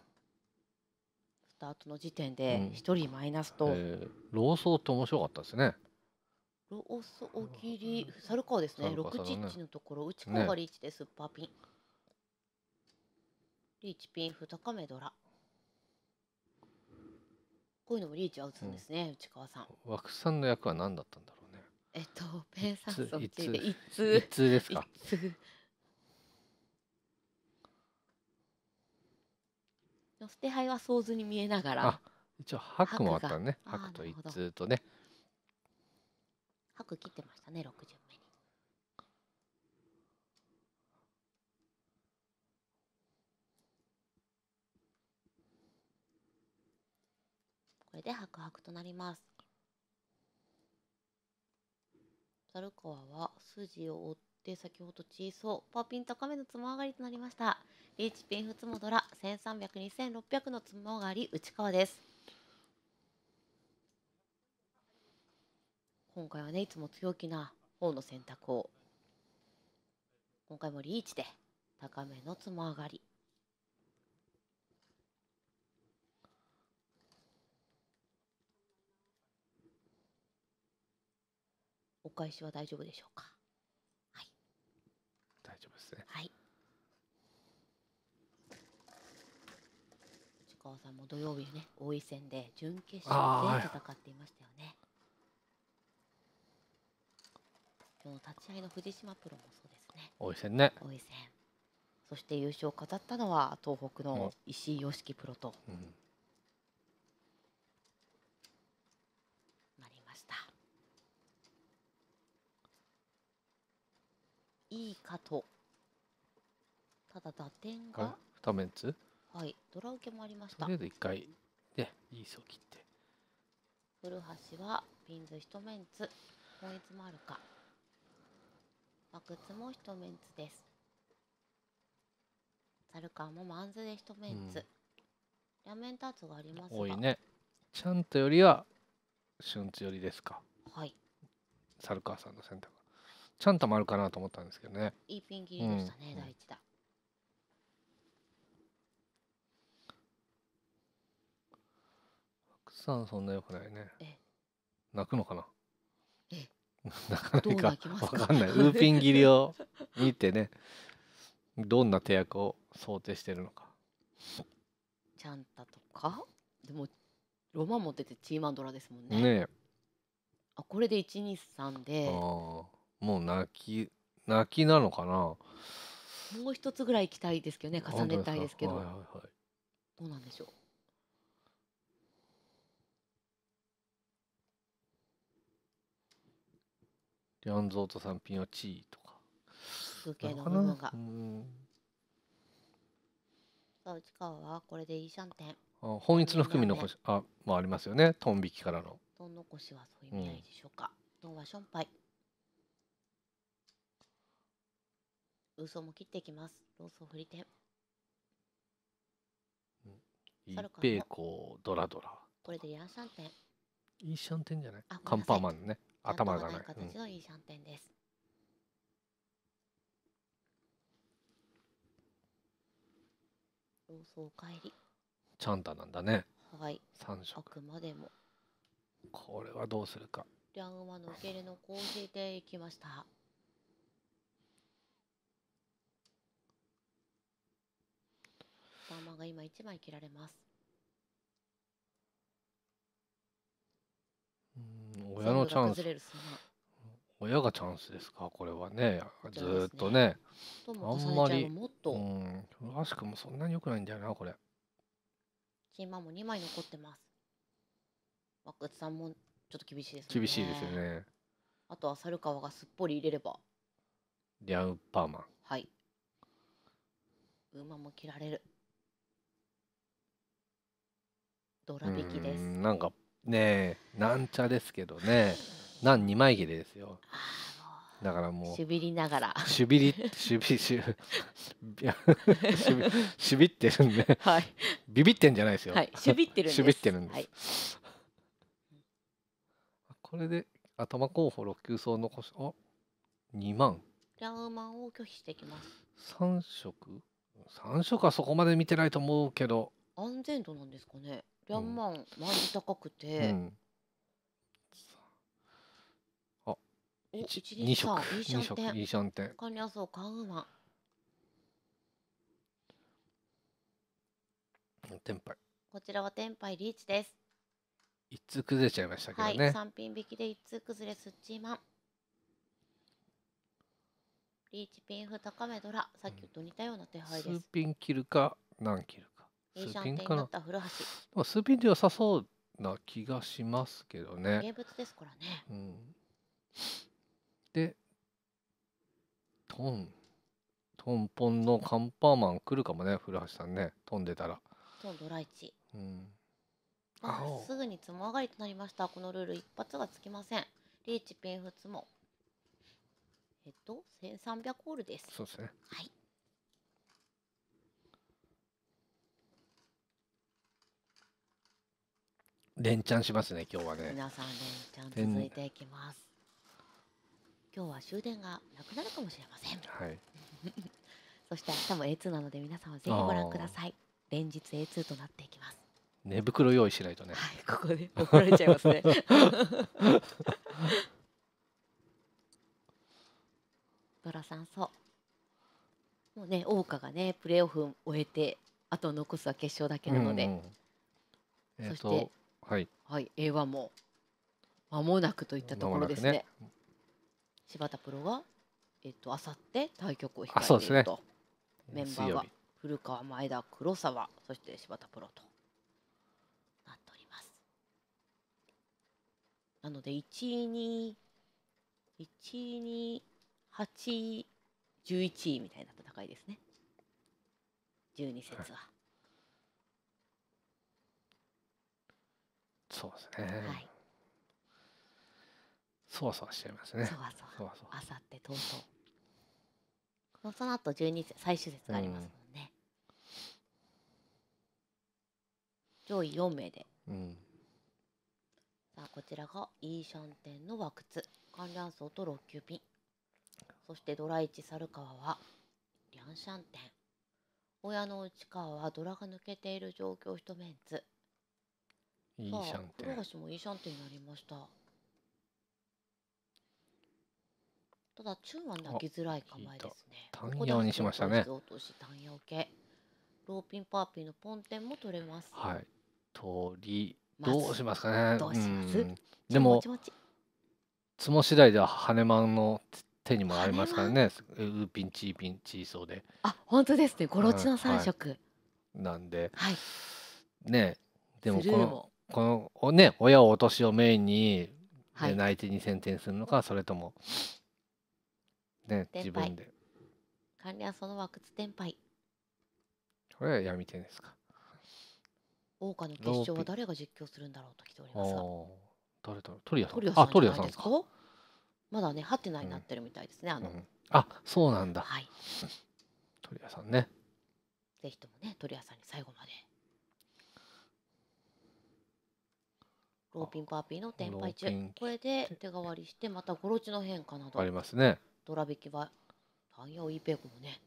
タートの時点で1人マイナスと、うんえー、老僧って面白かったですねロー老僧切り猿川ですねね6チッチのところ内川がリーチでスーパーピン、ね、リーチピンフ高めドラこういうのもリーチアウトですね、うん、内川さん枠さんの役は何だったんだろうねえっとペンサーソン一通一通ですかの捨て牌は想図に見えながら一応白もあったね白と一通とね白切ってましたね六十目にこれで白白となります樽川は筋を追って先ほど小そうパーピン高めのつま上がりとなりましたリーチピンフツモドラ13002600のつもがり内川です今回はねいつも強気な方の選択を今回もリーチで高めのつも上がりお返しは大丈夫でしょうかはい大丈夫ですねはい川さんも土曜日ね王位戦で準決勝で戦っていましたよね。今日の立ち合いの藤島プロもそうですね。王位戦ね。王位戦。そして優勝を飾ったのは東北の石井良樹プロと、うん、なりました。いいかと。ただ打点が。二面つ。はいドラ受けもありましたとりあえず一回ねイースを切って古橋はピンズ一メンツ本一もあるかバクツも一メンツですサルカーもマンズで一メンツ、うん、両面タツがありますが多いねちゃんとよりはシュよりですかはいサルカーさんの選択ちゃんともあるかなと思ったんですけどねいいピン切りでしたね、うん、第一弾さんそんな良くないね泣くのかなえ かなか分かんない ウーピン切りを見てねどんな手役を想定してるのかちゃんたとかでもロマン持っててチーマンドラですもんねねあこれで一二三でもう泣き泣きなのかなもう一つぐらい行きたいですけどね重ねたいですけどはいはいはいどうなんでしょうリャンゾートさんピノチーとか。つくけど、ものが。うん。さあ、内川はこれでいいシャンテン。本一の含みの星、あ、まあ、ありますよね。トン引きからの。トンの腰はそういう意味ないでしょうか。うん、トンはションパイ。嘘も切っていきます。ロースを振り手。一平公ドラドラ。これでリャンシャンテン。いいシャンテンじゃない。あカンパーマンね。頭がない形のいいシャンペンです。老僧帰り。ちゃんタなんだね。はい。三色。あくまでも。これはどうするか。リャンウマの受け入れのコーヒーでいきました。ダンマが今一枚切られます。親のチャンス、親がチャンスですかこれはねずっとね、ね、あんまりうんくもそんなによくないんだよなこれチーマンも2枚残ってます和久さんもちょっと厳しいですね厳しいですよねあとは猿川がすっぽり入れればリャンパーマンはい馬も切られるドラ引きですなんかねえなんちゃですけどねなん二枚切れですよだからもうしびりながらしびりしびしびしびってるんで、はい、ビビってんじゃないですよ、はい、しびってるんですしびってるんです、はい、これで頭候補6級層残しあ2万ラウマンを拒否してきます3色3色はそこまで見てないと思うけど安全度なんですかねリンマンマジ高くて、うんあ一二色二色二三店カニャソカウマ天杯こちらは天杯リーチです一通崩れちゃいましたけどね、はい、三品引きで一通崩れすっちーまんリーチピンフ高めドラさっきと似たような手配です、数ピン切るか何切るいいシャンテンなったスーピンで良さそうな気がしますけどね名物ですからね、うん、でトントンポンのカンパーマン来るかもね古橋さんね飛んでたらトンドライチうんあすぐにつも上がりとなりましたこのルール一発がつきませんリーチピンフツもえっと千三百0ホールですそうですねはい連チャンしますね今日はね皆さん連チャン続いていきます今日は終電がなくなるかもしれませんはい そして明日も A2 なので皆さんはぜひご覧ください連日 A2 となっていきます寝袋用意しないとねはいここで怒られちゃいますね ドラさんそうもうね桜花がねプレーオフ終えてあと残すは決勝だけなので、うんうん、そして、えーはい、はい、A はもう間もなくといったところですね。ね柴田プロはえっとあさって対局を控えていると、メンバーは古川前田黒沢そして柴田プロとなっております。なので1位に1位に8位11位みたいな戦いですね。12節は。はいそうですね。はい。そわそわしちゃいますね。そわそわ。あさってとうとう。その後12節最終節がありますもんね。うん、上位4名で。うん、さあこちらがイーシャンテンの和靴観覧層とロ級キピンそしてドラ一猿川はリャンシャンテン親の内川はドラが抜けている状況一面ンいいシャンテン。黒橋もいいシャンテンになりました。ただ中は泣きづらい構えですね。単ヤにしましたね。落とし単ヤ受け。ローピンパーピーのポンテンも取れます。はい。取りどうしますかね。どうします。でもツモ次第では羽マンの手にもありますからね。ウーピンチーピンチーそうで。あ本当ですね。ゴロチの三色、うんはい、なんで。はい。ねでもこのこのね親を落としをメインに、はねい泣いに宣伝するのかそれともね自分で管理はその枠つ天敗これは闇手ですか桜花の決勝は誰が実況するんだろうと来ておりますが誰だろうトリアさんトリオさんあトリアさんですかまだねハテナになってるみたいですね、あうの、ん、あそうなんだはいトリアさんねぜひともねトリアさんに最後までローピンパーピーの転売中これで手代わりしてまたゴロチの変化などありますねドラ引きはタンヤオイペコもね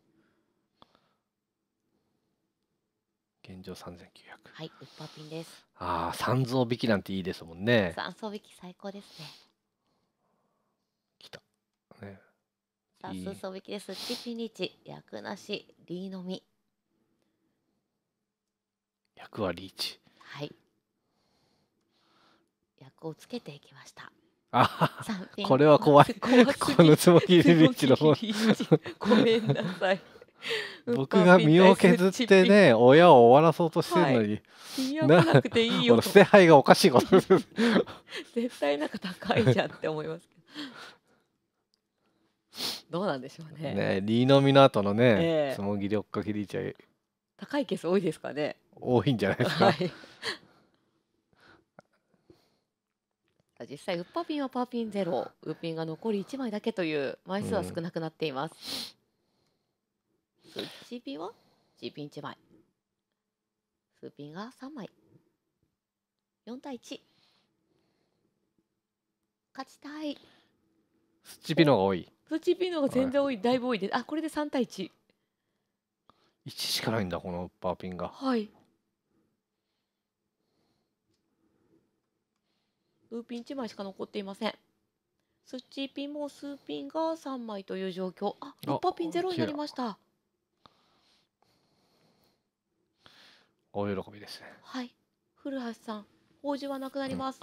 現状三千九百。はい、ウッパーピンです。ああ、三蔵引きなんていいですもんね。三蔵引き最高ですね。きた。ね。さあ、数蔵引きです。一ピニチ、役なし、リーのみ。役はリーチ。はい。役をつけていきました。あこれは怖い。怖 このつもぎりりっちのごめんなさい。僕が身を削ってね親を終わらそうとしてるのに、はい、なくていいよ捨て牌がおかしいこと 絶対なんか高いじゃんって思いますけどどうなんでしょうねねリーノミの後のね、つもぎり追っかけりちゃい高いケース多いですかね多いんじゃないですか、はい実際ウッパピンはパーピンゼロウッピンが残り1枚だけという枚数は少なくなっています、うん、ピンはピン1枚スーピンが3枚4対1勝ちたいスチピン方が多いスチピン方が全然多い、はい、だいぶ多いであこれで3対11しかないんだこのパーピンがはいウーピン1枚しか残っていませんスッチーピンもスーピンが3枚という状況あウッパピンゼロになりました大喜びですねはい古橋さん法事はなくなります、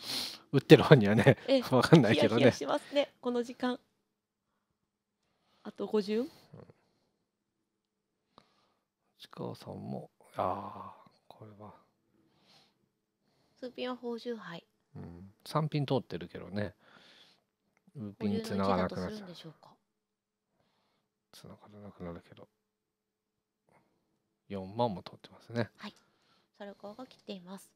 うん、打ってる本にはねわかんないけどねヒヤヒヤしますねこの時間あと 50? うん市川さんもああこれはスーピンは宝珠杯うん、3品通ってるけどねウーピンがなくなっちゃうがらなくなるけど4万も通ってますねはいサルコが来ています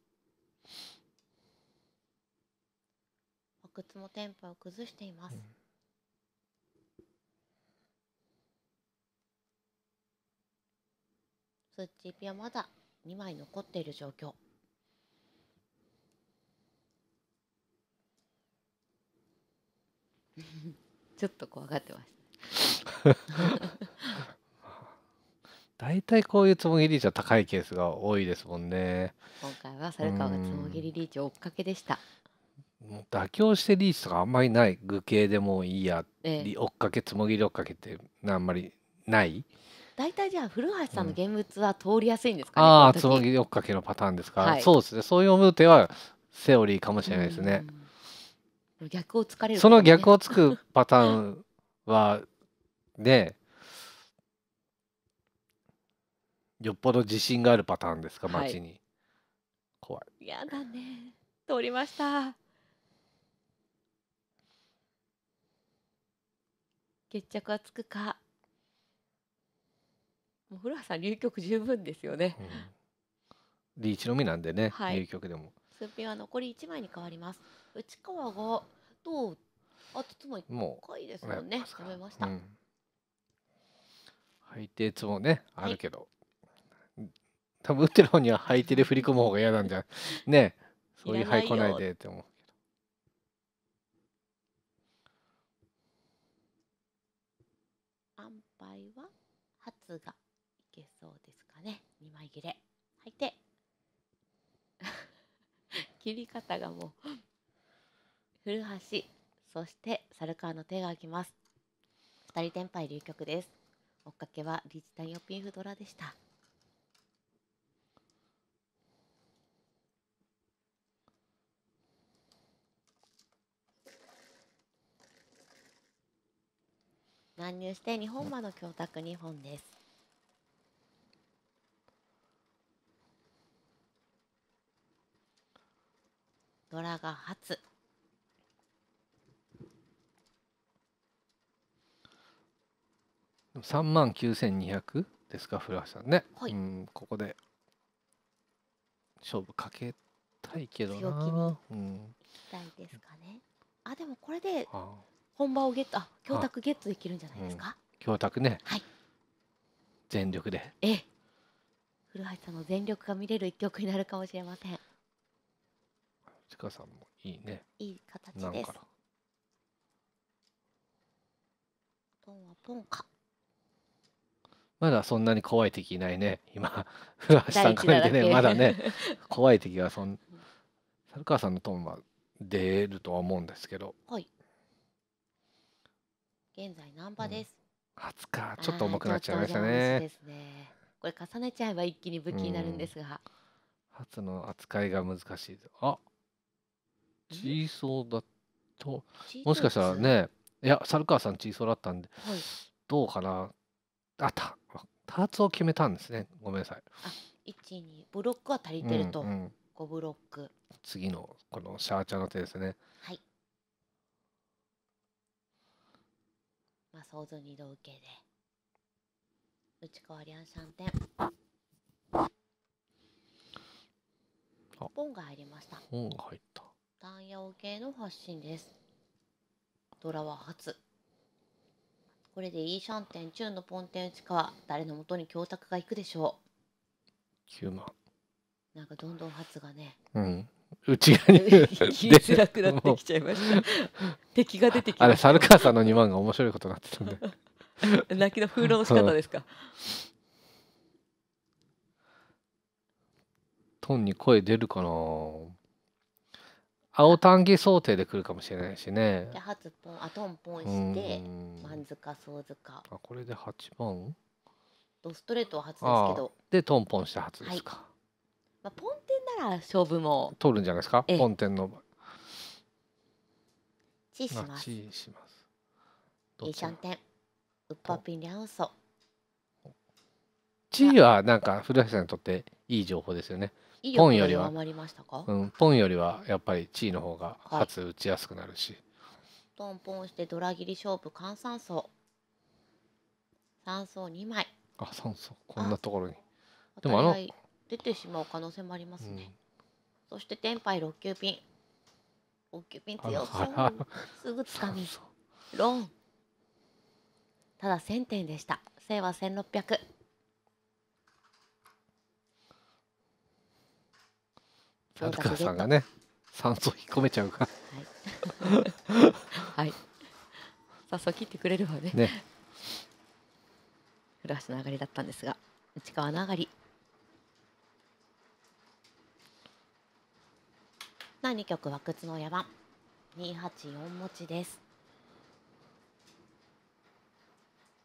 阿もテンポを崩しています、うんスッチーピはまだ2枚残っている状況。ちょっと怖がってます。大体こういうつもぎリーチは高いケースが多いですもんね。今回は猿川がつもぎりリーチ追っかけでした。もう妥協してリーチとかあんまりない具形でもいいや、ええ、追っかけつもぎり追っかけってあんまりない大体じゃあ古橋さんの現物は通りやすいんですか、ねうん、ああつもぎり追っかけのパターンですか、はい、そうですねそういう読む手はセオリーかもしれないですね。うん逆をつかれる、その逆をつくパターン はねよっぽど自信があるパターンですか街に、はい、怖いやだね通りました決着はつくかもう古橋さん入局十分ですよね、うん、リーチのみなんでね、はい、流局でも数ピンは残り1枚に変わります内川がどうあとつも1回ですもんねやめました、うん、履いてつもねあるけど、はい、多分打ってる方には履いてで振り込む方が嫌なんじゃ ねそういう履いこないでって思うけどあんぱいは初がいけそうですかね2枚切れ履いて 切り方がもう古橋そして猿川の手が空きます二人天杯流局です追っかけはリジタニオピンフドラでした乱入して日本馬の強託2本です。ドラが初3万9200ですか古橋さんね、はい、うんここで勝負かけたいけどなうたいですかねあでもこれで本場をゲットあ教託ゲットできるんじゃないですか、うん、教託ね、はい、全力でええ古橋さんの全力が見れる一曲になるかもしれませんちかさんもいいねいい形ですポンはポンかまだそんなに怖い敵いないね今古橋 さんから見てねまだね 怖い敵はそん猿川さんのトーンは出るとは思うんですけどはい現在ン波です、うん、かちょっと重くなっちゃいましたね、ね、これ重ねちゃえば一気に武器になるんですが、初の扱いが難しいあチーソーだともしかしたらねいや猿川さんチーソーだったんで、はい、どうかなあったーツを決めたんですねごめんなさい。あ1 2ブロックは足りてると、うんうん、5ブロック次のこのシャーチャーの手ですね。はいまあ想像二度受けで打ち替わりアンシャンテン本が入りました本が入った単葉系の発信ですドラは初これで E シャンテンチュンのポンテンしか誰のもとに供託がいくでしょう9万なんかどんどん発がねうん内側に言きづらくなってきちゃいました 敵が出てきあれ猿川さんの2万が面白いことになってたんで 泣きの風呂の仕方ですか、うん、トンに声出るかな青単義想定で来るかもしれないしねじゃあ初ポンあトンポンして番塚総か。あこれで八番ドストレートは初ですけどでトンポンして初ですか、はい、まあ、ポンテンなら勝負も取るんじゃないですかポンテンのチーしますチーしますイシャンテンウッパピンリャンソチーはなんか古橋さんにとっていい情報ですよねいいポンよりは余りうん、ポンよりはやっぱり地位の方が初打ちやすくなるし、はい、トンポンしてドラ切り勝負換算層3層2枚あ3層こんなところにでもあの出てしまう可能性もありますね、うん、そして天杯6級ピン6級ピン強そうすぐつかみロンただ1000点でした千は1600春かさんがね酸素引っ込めちゃうかはい、はい、早 速切ってくれるわねね古橋の上がりだったんですが内川の上がり第2局は靴の野番284持ちです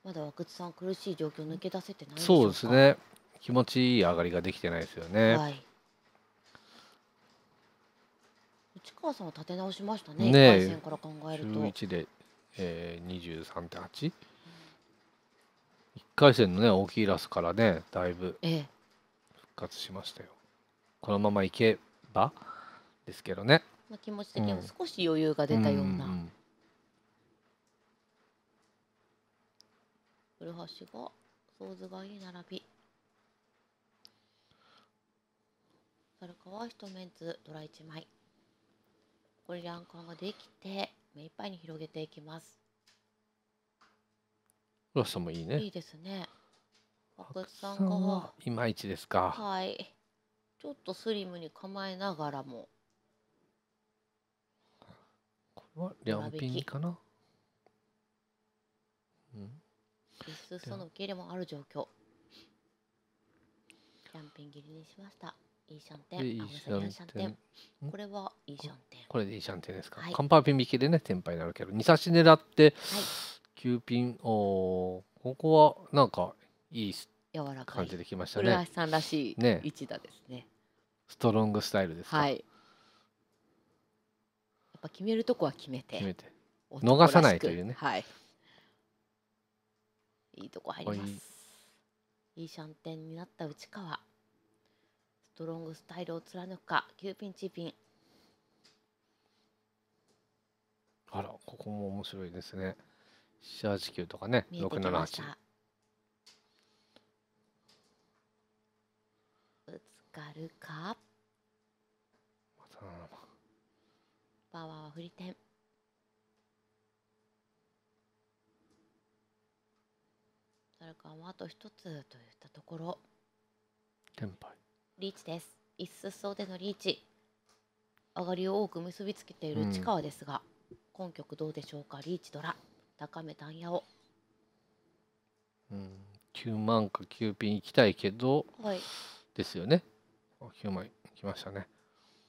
まだ和久津さん苦しい状況抜け出せてないそうですね気持ちいい上がりができてないですよね、はい市川さんは立て直しましたね。ね一回戦から考えると。一で、ええ二十三点八。一回戦のね、大きいラスからね、だいぶ。復活しましたよ。このままいけば。ですけどね。まあ、気持ち的にも少し余裕が出たような。古橋が。想図がいい並び猿川一メンツドラ1枚これでアンカーができて目いっぱいに広げていきますロスもいいねいいですね白山がいまいちですかはいちょっとスリムに構えながらもこれは両ピンかなうん一数その受け入れもある状況キャンピン切りにしましたイーシャンテン。イーシャンテン。これはイーシャンテン。これでイーシャンテンですか。カンパーピン引きでね、テンパになるけど、二差し狙って、9ピン、おお、ここはなんかいい柔らかい感じできましたね。古橋さんらしいね。一打ですね。ねストロングスタイルですはい。やっぱ決めるとこは決めて。決めて。逃さないというね。はい。いいとこ入ります。いいシャンテンになった内川。トロングスタイルを貫くかキューピンチーピンあらここも面白いですね789とかね678ぶつかるかパワーは振り点サルカンあと一つといったところテンパイリーチです。一出走でのリーチ。上がりを多く結びつけている地川ですが、うん、今局どうでしょうか、リーチドラ。高め単野を。うん、9万か9ピン行きたいけど、はい、ですよね。あ9万きましたね。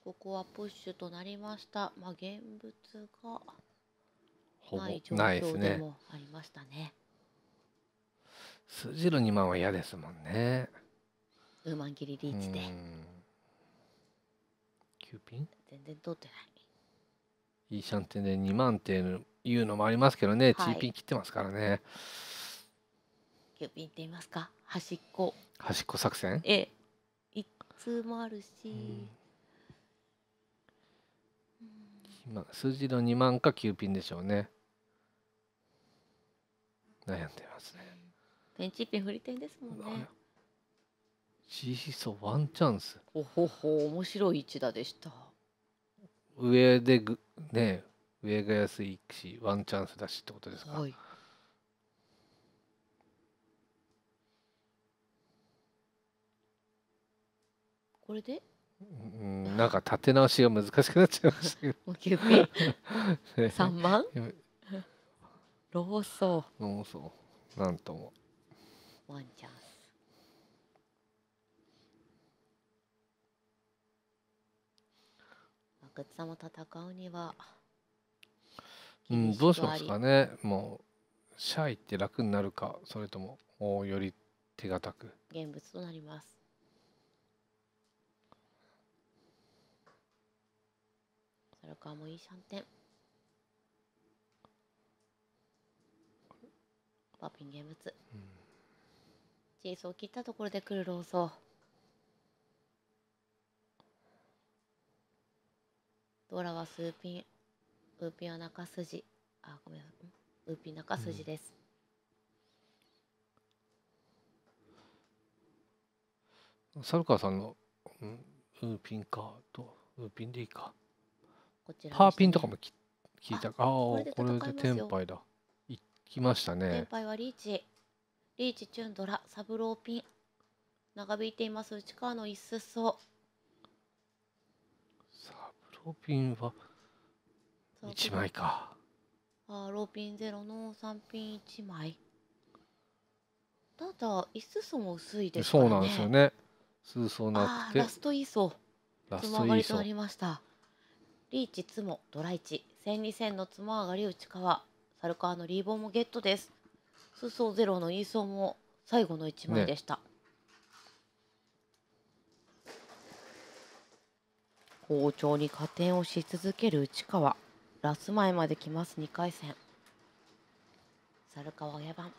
ここはプッシュとなりました。まあ現物がない状況でもありましたね。数字の2万は嫌ですもんね。ウーマンギリリーチでキューピン全然通ってないいいシャンテンで2万っていうのもありますけどね、はい、チーピン切ってますからねキューピンって言いますか端っこ端っこ作戦ええいつもあるし、今数字の2万かキューピンでしょうね悩んでますね。ペンチピン振り点ですもんね。シーそソワンチャンスほほほ面白い一打でした上でぐね上が安いしワンチャンスだしってことですか、はい、これでうんなんか立て直しが難しくなっちゃいましたけど3 万ローソーローソーなんともワンチャンスグッズも戦うにはうん、どうしますかねもうシャイって楽になるかそれともおより手堅く現物となりますそれかもいいシャンテンパピン現物、うん、チーズを切ったところで来るローソードラはスーピン、ウーピンは中筋。あ、ごめんなさい。ウーピン中筋です。サルカーさんの、うん、ウーピンかと、ウーピンでいいか。こちら、ね、パーピンとかもき聞いたか。ああ、これでテンパイだ。いきましたね。テンパイはリーチ。リーチ、チュンドラ、サブローピン。長引いています。内川の一裾。ローピンは1枚かあローピンゼロの3ン1枚ただイスソも薄いです、ね、そうなんですよね数層なくてラストイーソラストイソとりましたリーチツモドライチ千二千のつも上がり内川サルカーのリーボンもゲットです数層ゼロのイーソも最後の1枚でした、ね好調に加点をし続ける内川ラス前まで来ます2回戦猿川親番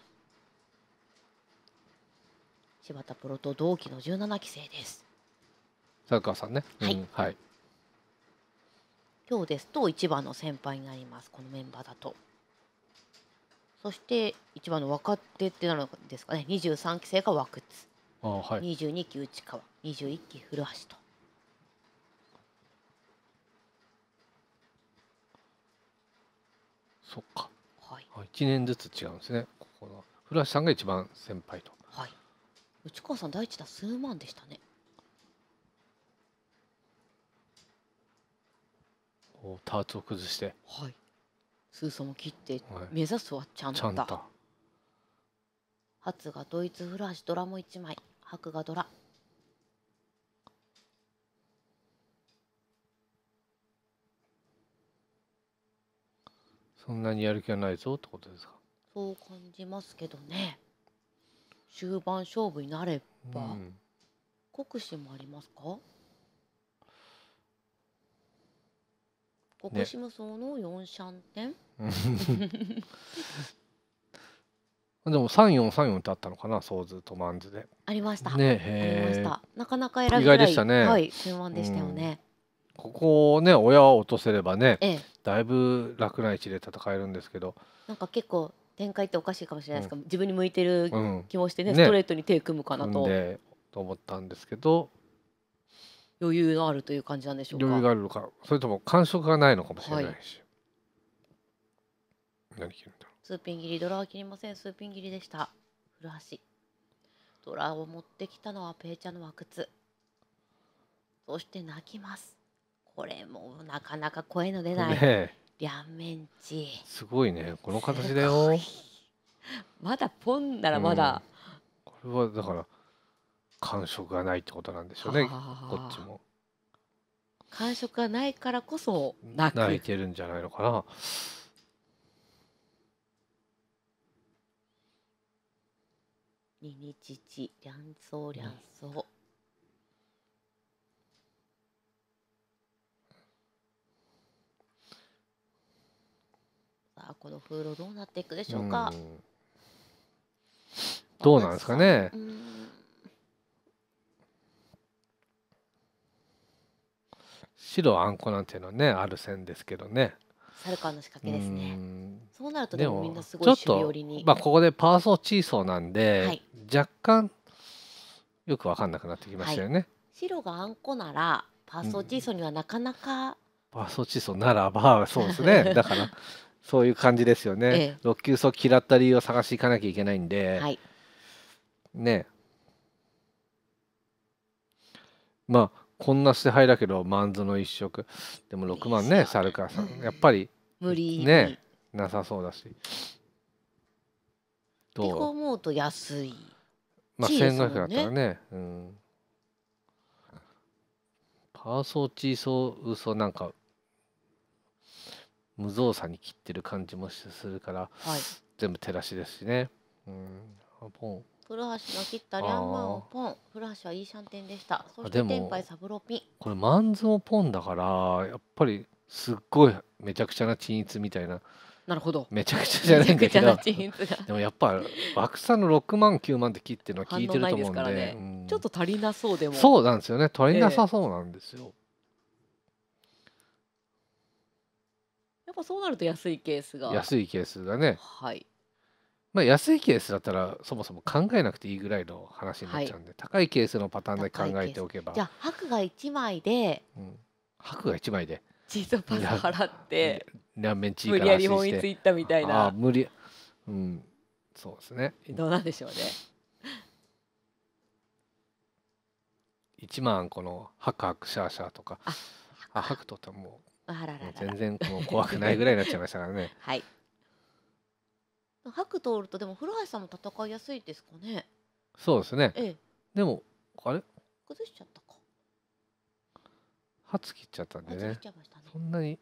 柴田プロと同期の17期生です猿川さんね、はい、うん、はい、今日ですと一番の先輩になりますこのメンバーだとそして一番の若手ってなるんですかね23期生が和久津、はい、22期内川21期古橋とそっか。はい。一年ずつ違うんですね。ここの古橋さんが一番先輩と。はい。内川さん第一弾数万でしたね。こうターツを崩して。はい。数層も切ってはい、目指すはちゃんと。はちゃんと。ハがドイツ古橋、ドラも一枚。白クがドラそんなにやる気がないぞってことですかそう感じますけどね終盤勝負になれば、うん、国試もありますか国試無双の四シャンテン、ね、でも三四三四ってあったのかなソーズとマンズでありましたねありましたなかなか選びづらい、ね、はい順番でしたよね、うんここをね親を落とせればね、ええ、だいぶ楽な位置で戦えるんですけどなんか結構展開っておかしいかもしれないですけど、うん、自分に向いてる気もしてねうんね、ストレートに手組むかなと。と思ったんですけど余裕があるという感じなんでしょうか余裕があるのかそれとも感触がないのかもしれないし、はい、何切るんだろうーピン切りドラは切りませんーピン切りでした古橋ドラを持ってきたのはペイちゃんの和靴そして泣きますこれもなかなか声の出ない、ね、両面地すごいねこの形だよまだポンならまだ、うん、これはだから感触がないってことなんでしょうねこっちも感触がないからこそ泣いてるんじゃないのかなににちちりゃんそうりゃんそうこの風呂どうなっていくでしょうか。うん、どうなんですかね。うん、白あんこなんていうのはねある線ですけどね。サルカンの仕掛けですね。そうなるとでもみんなすごい守備寄りに。まあここでパーソーチーソーなんで、はい、若干よく分かんなくなってきましたよね。はい、白があんこならパーソーチーソーにはなかなか、パーソーチーソならばそうですね。だからそういう感じですよね、ええ、6球速嫌った理由を探していかなきゃいけないんで、はい、ねまあこんな捨て入だけどマンズの一色でも6万ね猿川さん、やっぱり無理ねなさそうだし。どう思うと安い。まあ、1500だったらね。うん、パーソーチーソーウソなんか無造作に切ってる感じもするから、はい、全部照らしですしね。うん、ポン。古橋の切ったリャンマンをポン。古橋はいいシャンテンでした。そして天杯サブロピン。これマンズもポンだからやっぱりすっごいめちゃくちゃな陳逸みたいな。なるほど。めちゃくちゃじゃないんだけど。でもやっぱ枠差の六万九万で切ってのは聞いてると思うんで。でねうん、ちょっと足りなそうでも。そうなんですよね。足りなさそうなんですよ。えーっぱそうなると安いケースが安いケースがね、はいまあ、安いケースだったらそもそも考えなくていいぐらいの話になっちゃうんで、はい、高いケースのパターンで考えておけばじゃあ白が1枚で、うん、白が1枚でチーズパス払って両面チー無理やり本一いったみたいなあ無理うんそうですねどうなんでしょうね1万このハクシャーシャーとかあハとってもうあららら全然う怖くないぐらいになっちゃいましたからね はい白通るとでも古橋さんも戦いやすいですかねそうですね、ええ、でもあれ崩しちゃったか初切っちゃったんでね、ね、そんなに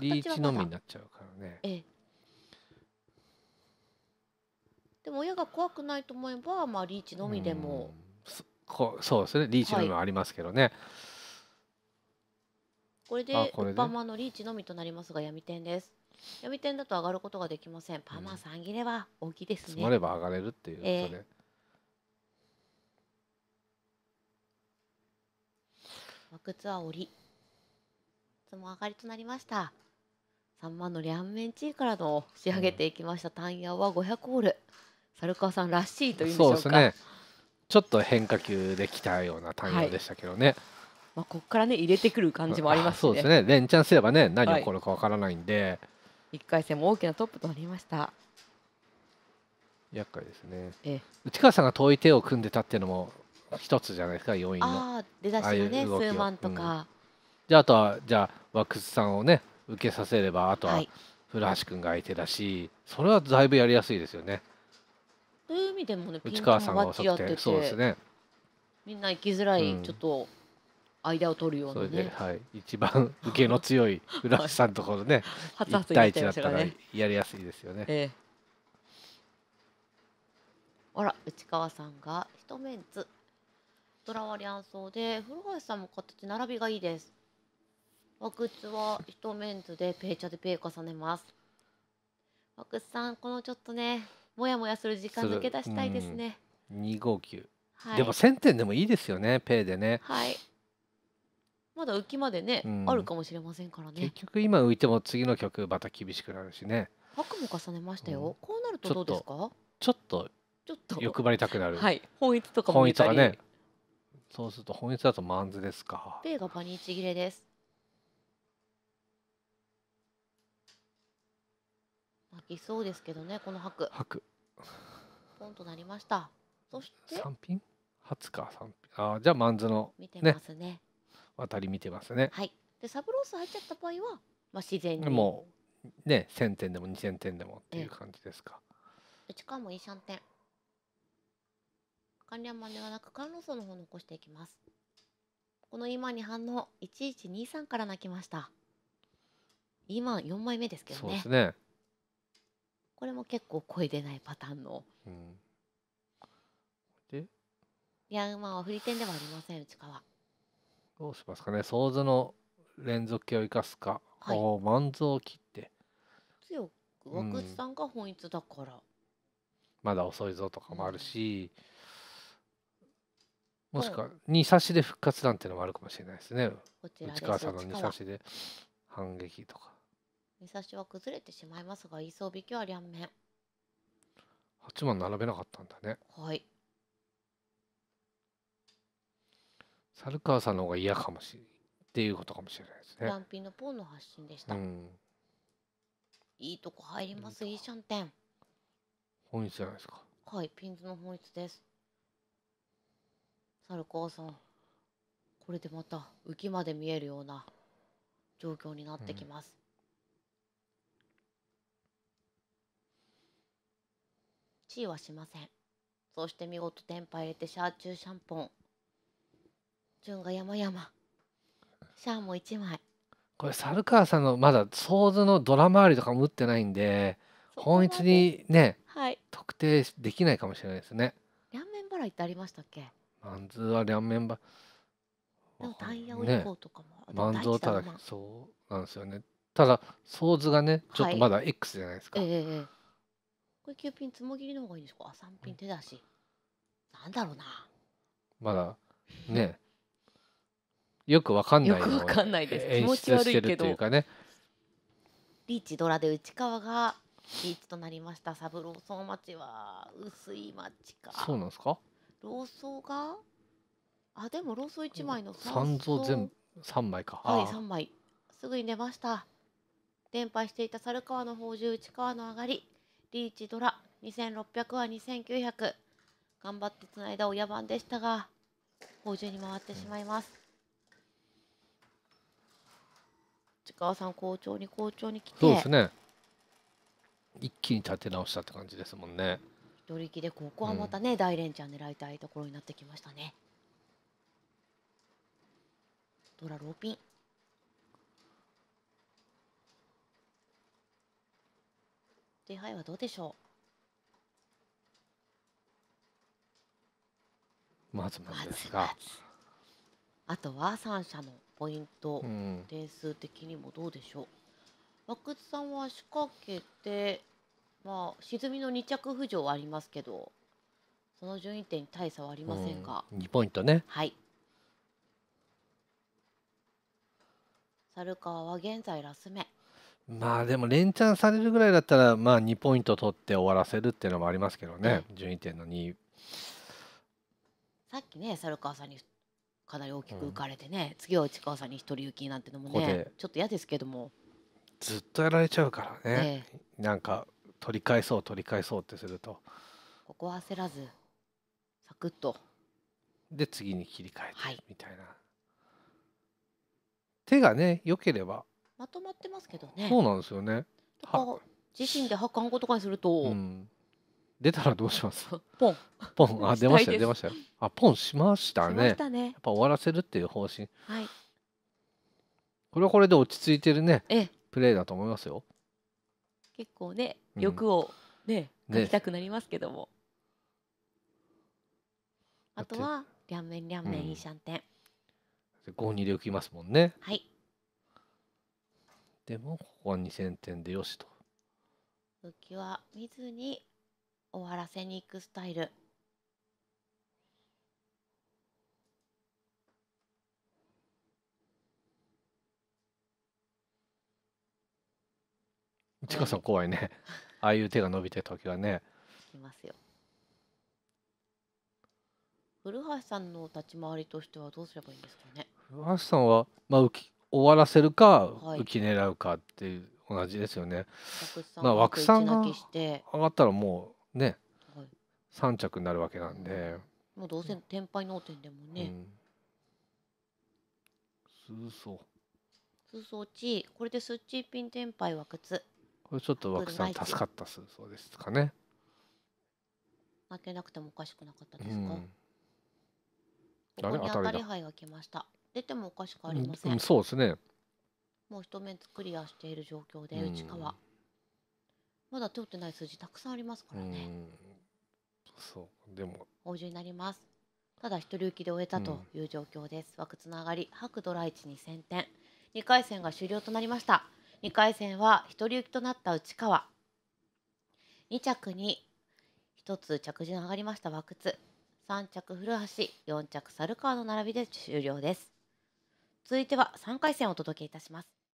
リーチのみになっちゃうからね、え、でも親が怖くないと思えば、まあ、リーチのみでも、うこそうですねリーチのみもありますけどね、はいこれでこれでマのリーチのみとなりますが闇点です闇点だと上がることができませんパーマン3切れは大きいですね、積もれば上がれるっていうことで、えー枠ツ折りつも上がりとなりました3万の両面地位からの仕上げていきました、うん、タンヤは500ホール猿川さんらしいというんでしょうかそうですねちょっと変化球できたような単位でしたけどね、はいまあ、ここからね入れてくる感じもありますね。そうですね連チャンすればね何が起こるかわからないんで、はい、1回戦も大きなトップとなりました厄介ですね、ええ、内川さんが遠い手を組んでたっていうのも一つじゃないですか要因のああ出だしがね数万とか、うん、じゃああとはじゃあ和久さんをね受けさせればあとは古橋君が相手だし、それはだいぶやりやすいですよね。という意味でもね内川さんが遅くてそうですねみんな行きづらい、うん、ちょっと間を取るような、ね、そはい、一番受けの強い浦橋さんのところね、はい、1対1だったらやりやすいですよね。ええ、あら内川さんが一メンツとらわり暗奏で古橋さんも形並びがいいです。和靴は一メンツでペーチャでペー重ねます。和靴さんこのちょっとねもやもやする時間抜け出したいですね。二五九。でも千点でもいいですよね、ペイでね。はい。まだ浮きまでね、うん、あるかもしれませんからね結局今浮いても次の曲また厳しくなるしね白も重ねましたよ、うん、こうなるとどうですかちょっとちょっと欲張りたくなるはい本一とかも本一とねそうすると本一だとマンズですかペイがパニーチ切れです泣きそうですけどねこの白白ポンとなりましたそして三品初か三品あじゃあマンズの見てますね、ね、渡り見てますね。はい、でサブロース入っちゃった場合は、まあ、自然にもうね1,000点でも2,000点でもっていう感じですか。うちかもいいシャンテン。関連マンではなく関路層の方残していきます。この今に反応1123から泣きました。今4枚目ですけどね。そうですね。これも結構声出ないパターンの。うん、でいや馬は振り点ではありません内川。どうしますかね想像の連続形を生かすか、はい、万蔵を切って強く和久さんが本一だから、うん、まだ遅いぞとかもあるし、もしくは2差しで復活なんてのもあるかもしれないですねこ内川さんの2差しで反撃とか2差しは崩れてしまいますが一層引きは両面八番並べなかったんだねはい猿川さんの方が嫌かもしれないっていうことかもしれないですね。ダンピのポンの発信でした。うん、いいとこ入ります。いいシャンテン。本質じゃないですか。はい、ピンズの本質です。猿川さん。これでまた浮きまで見えるような状況になってきます。地位はしません。そして見事テンパ入れてシャーチューシャンポン。ジが山々シャアも1枚これ猿川さんのまだ想像のドラマありとかも打ってないんで本一にね、はい、特定できないかもしれないですね両面払いってありましたっけマンズは両面払いでもタイヤを行こうとかも、ね、ズをただそうなんですよねただ想像がねちょっとまだ X じゃないですか、はい、えええこれ9ピンつもぎりの方がいいですか3ピン手だし、うん、なんだろうなまだねよくわかんないよくわかんないです気持ち悪いけどリーチドラで内川がリーチとなりました三郎荘町は薄い町かそうなんですか老僧があでも老僧一枚の三蔵全三枚かはい三枚すぐに出ました連敗していた猿川の宝珠内川の上がりリーチドラ2600は2900頑張ってつないだ親番でしたが宝珠に回ってしまいます、うん内川さん校長に校長に来てそうですね一気に立て直したって感じですもんね一人でここはまたね、うん、大連チャン狙いたいところになってきましたねドラローピン手配はどうでしょうまずまずですがあとは三者のポイント、うん、点数的にもどうでしょう和久津さんは仕掛けて、まあ、沈みの2着浮上はありますけどその順位点に大差はありませんが、うん、2ポイントねはい猿川は現在ラス目まあでも連チャンされるぐらいだったらまあ2ポイント取って終わらせるっていうのもありますけどね、順位点の2さっきね猿川さんにかなり大きく浮かれてね、うん、次は内川さんに一人行きなんてのもねちょっと嫌ですけどもずっとやられちゃうからね、ええ、なんか取り返そう取り返そうってするとここは焦らずサクッとで次に切り替えてみたいな、手がね良ければまとまってますけどねそうなんですよね自身で発汗語とかにすると、うん、出たらどうしますポンポンあ出ました出ましたよ。あポンしましたね、やっぱ終わらせるっていう方針、はい、これはこれで落ち着いてるねプレイだと思いますよ結構ね欲をね、う書きたくなりますけども、あとは両面両面いいシャンテン、で、五二で浮きますもんねはいでもここは二千点でよしと浮きは見ずに終わらせに行くスタイル。ちかさん怖いね。ああいう手が伸びてる時はね。きますよ。古橋さんの立ち回りとしてはどうすればいいんですかね。古橋さんは、まあ、浮き終わらせるか、はい、浮き狙うかっていう同じですよね。まあ枠さんが上がったらもう。ね、はい、3着になるわけなんで、うん、もうどうせ天敗脳天でもね、うん、数層数層ちこれでスッチーピン天敗は靴これちょっと枠さん助かった数層ですかね負けなくてもおかしくなかったですか、うん、ここに当たり牌が来ました出てもおかしくありません、うん、そうですねもう一面クリアしている状況で内川、まだ通ってない数字たくさんありますからね。そうでも応酬になりますただ一人行きで終えたという状況です、うん、枠つながり白ドラ1に先点二回戦が終了となりました二回戦は一人行きとなった内川二着に一つ着順上がりました枠津3着古橋四着猿川の並びで終了です続いては三回戦をお届けいたします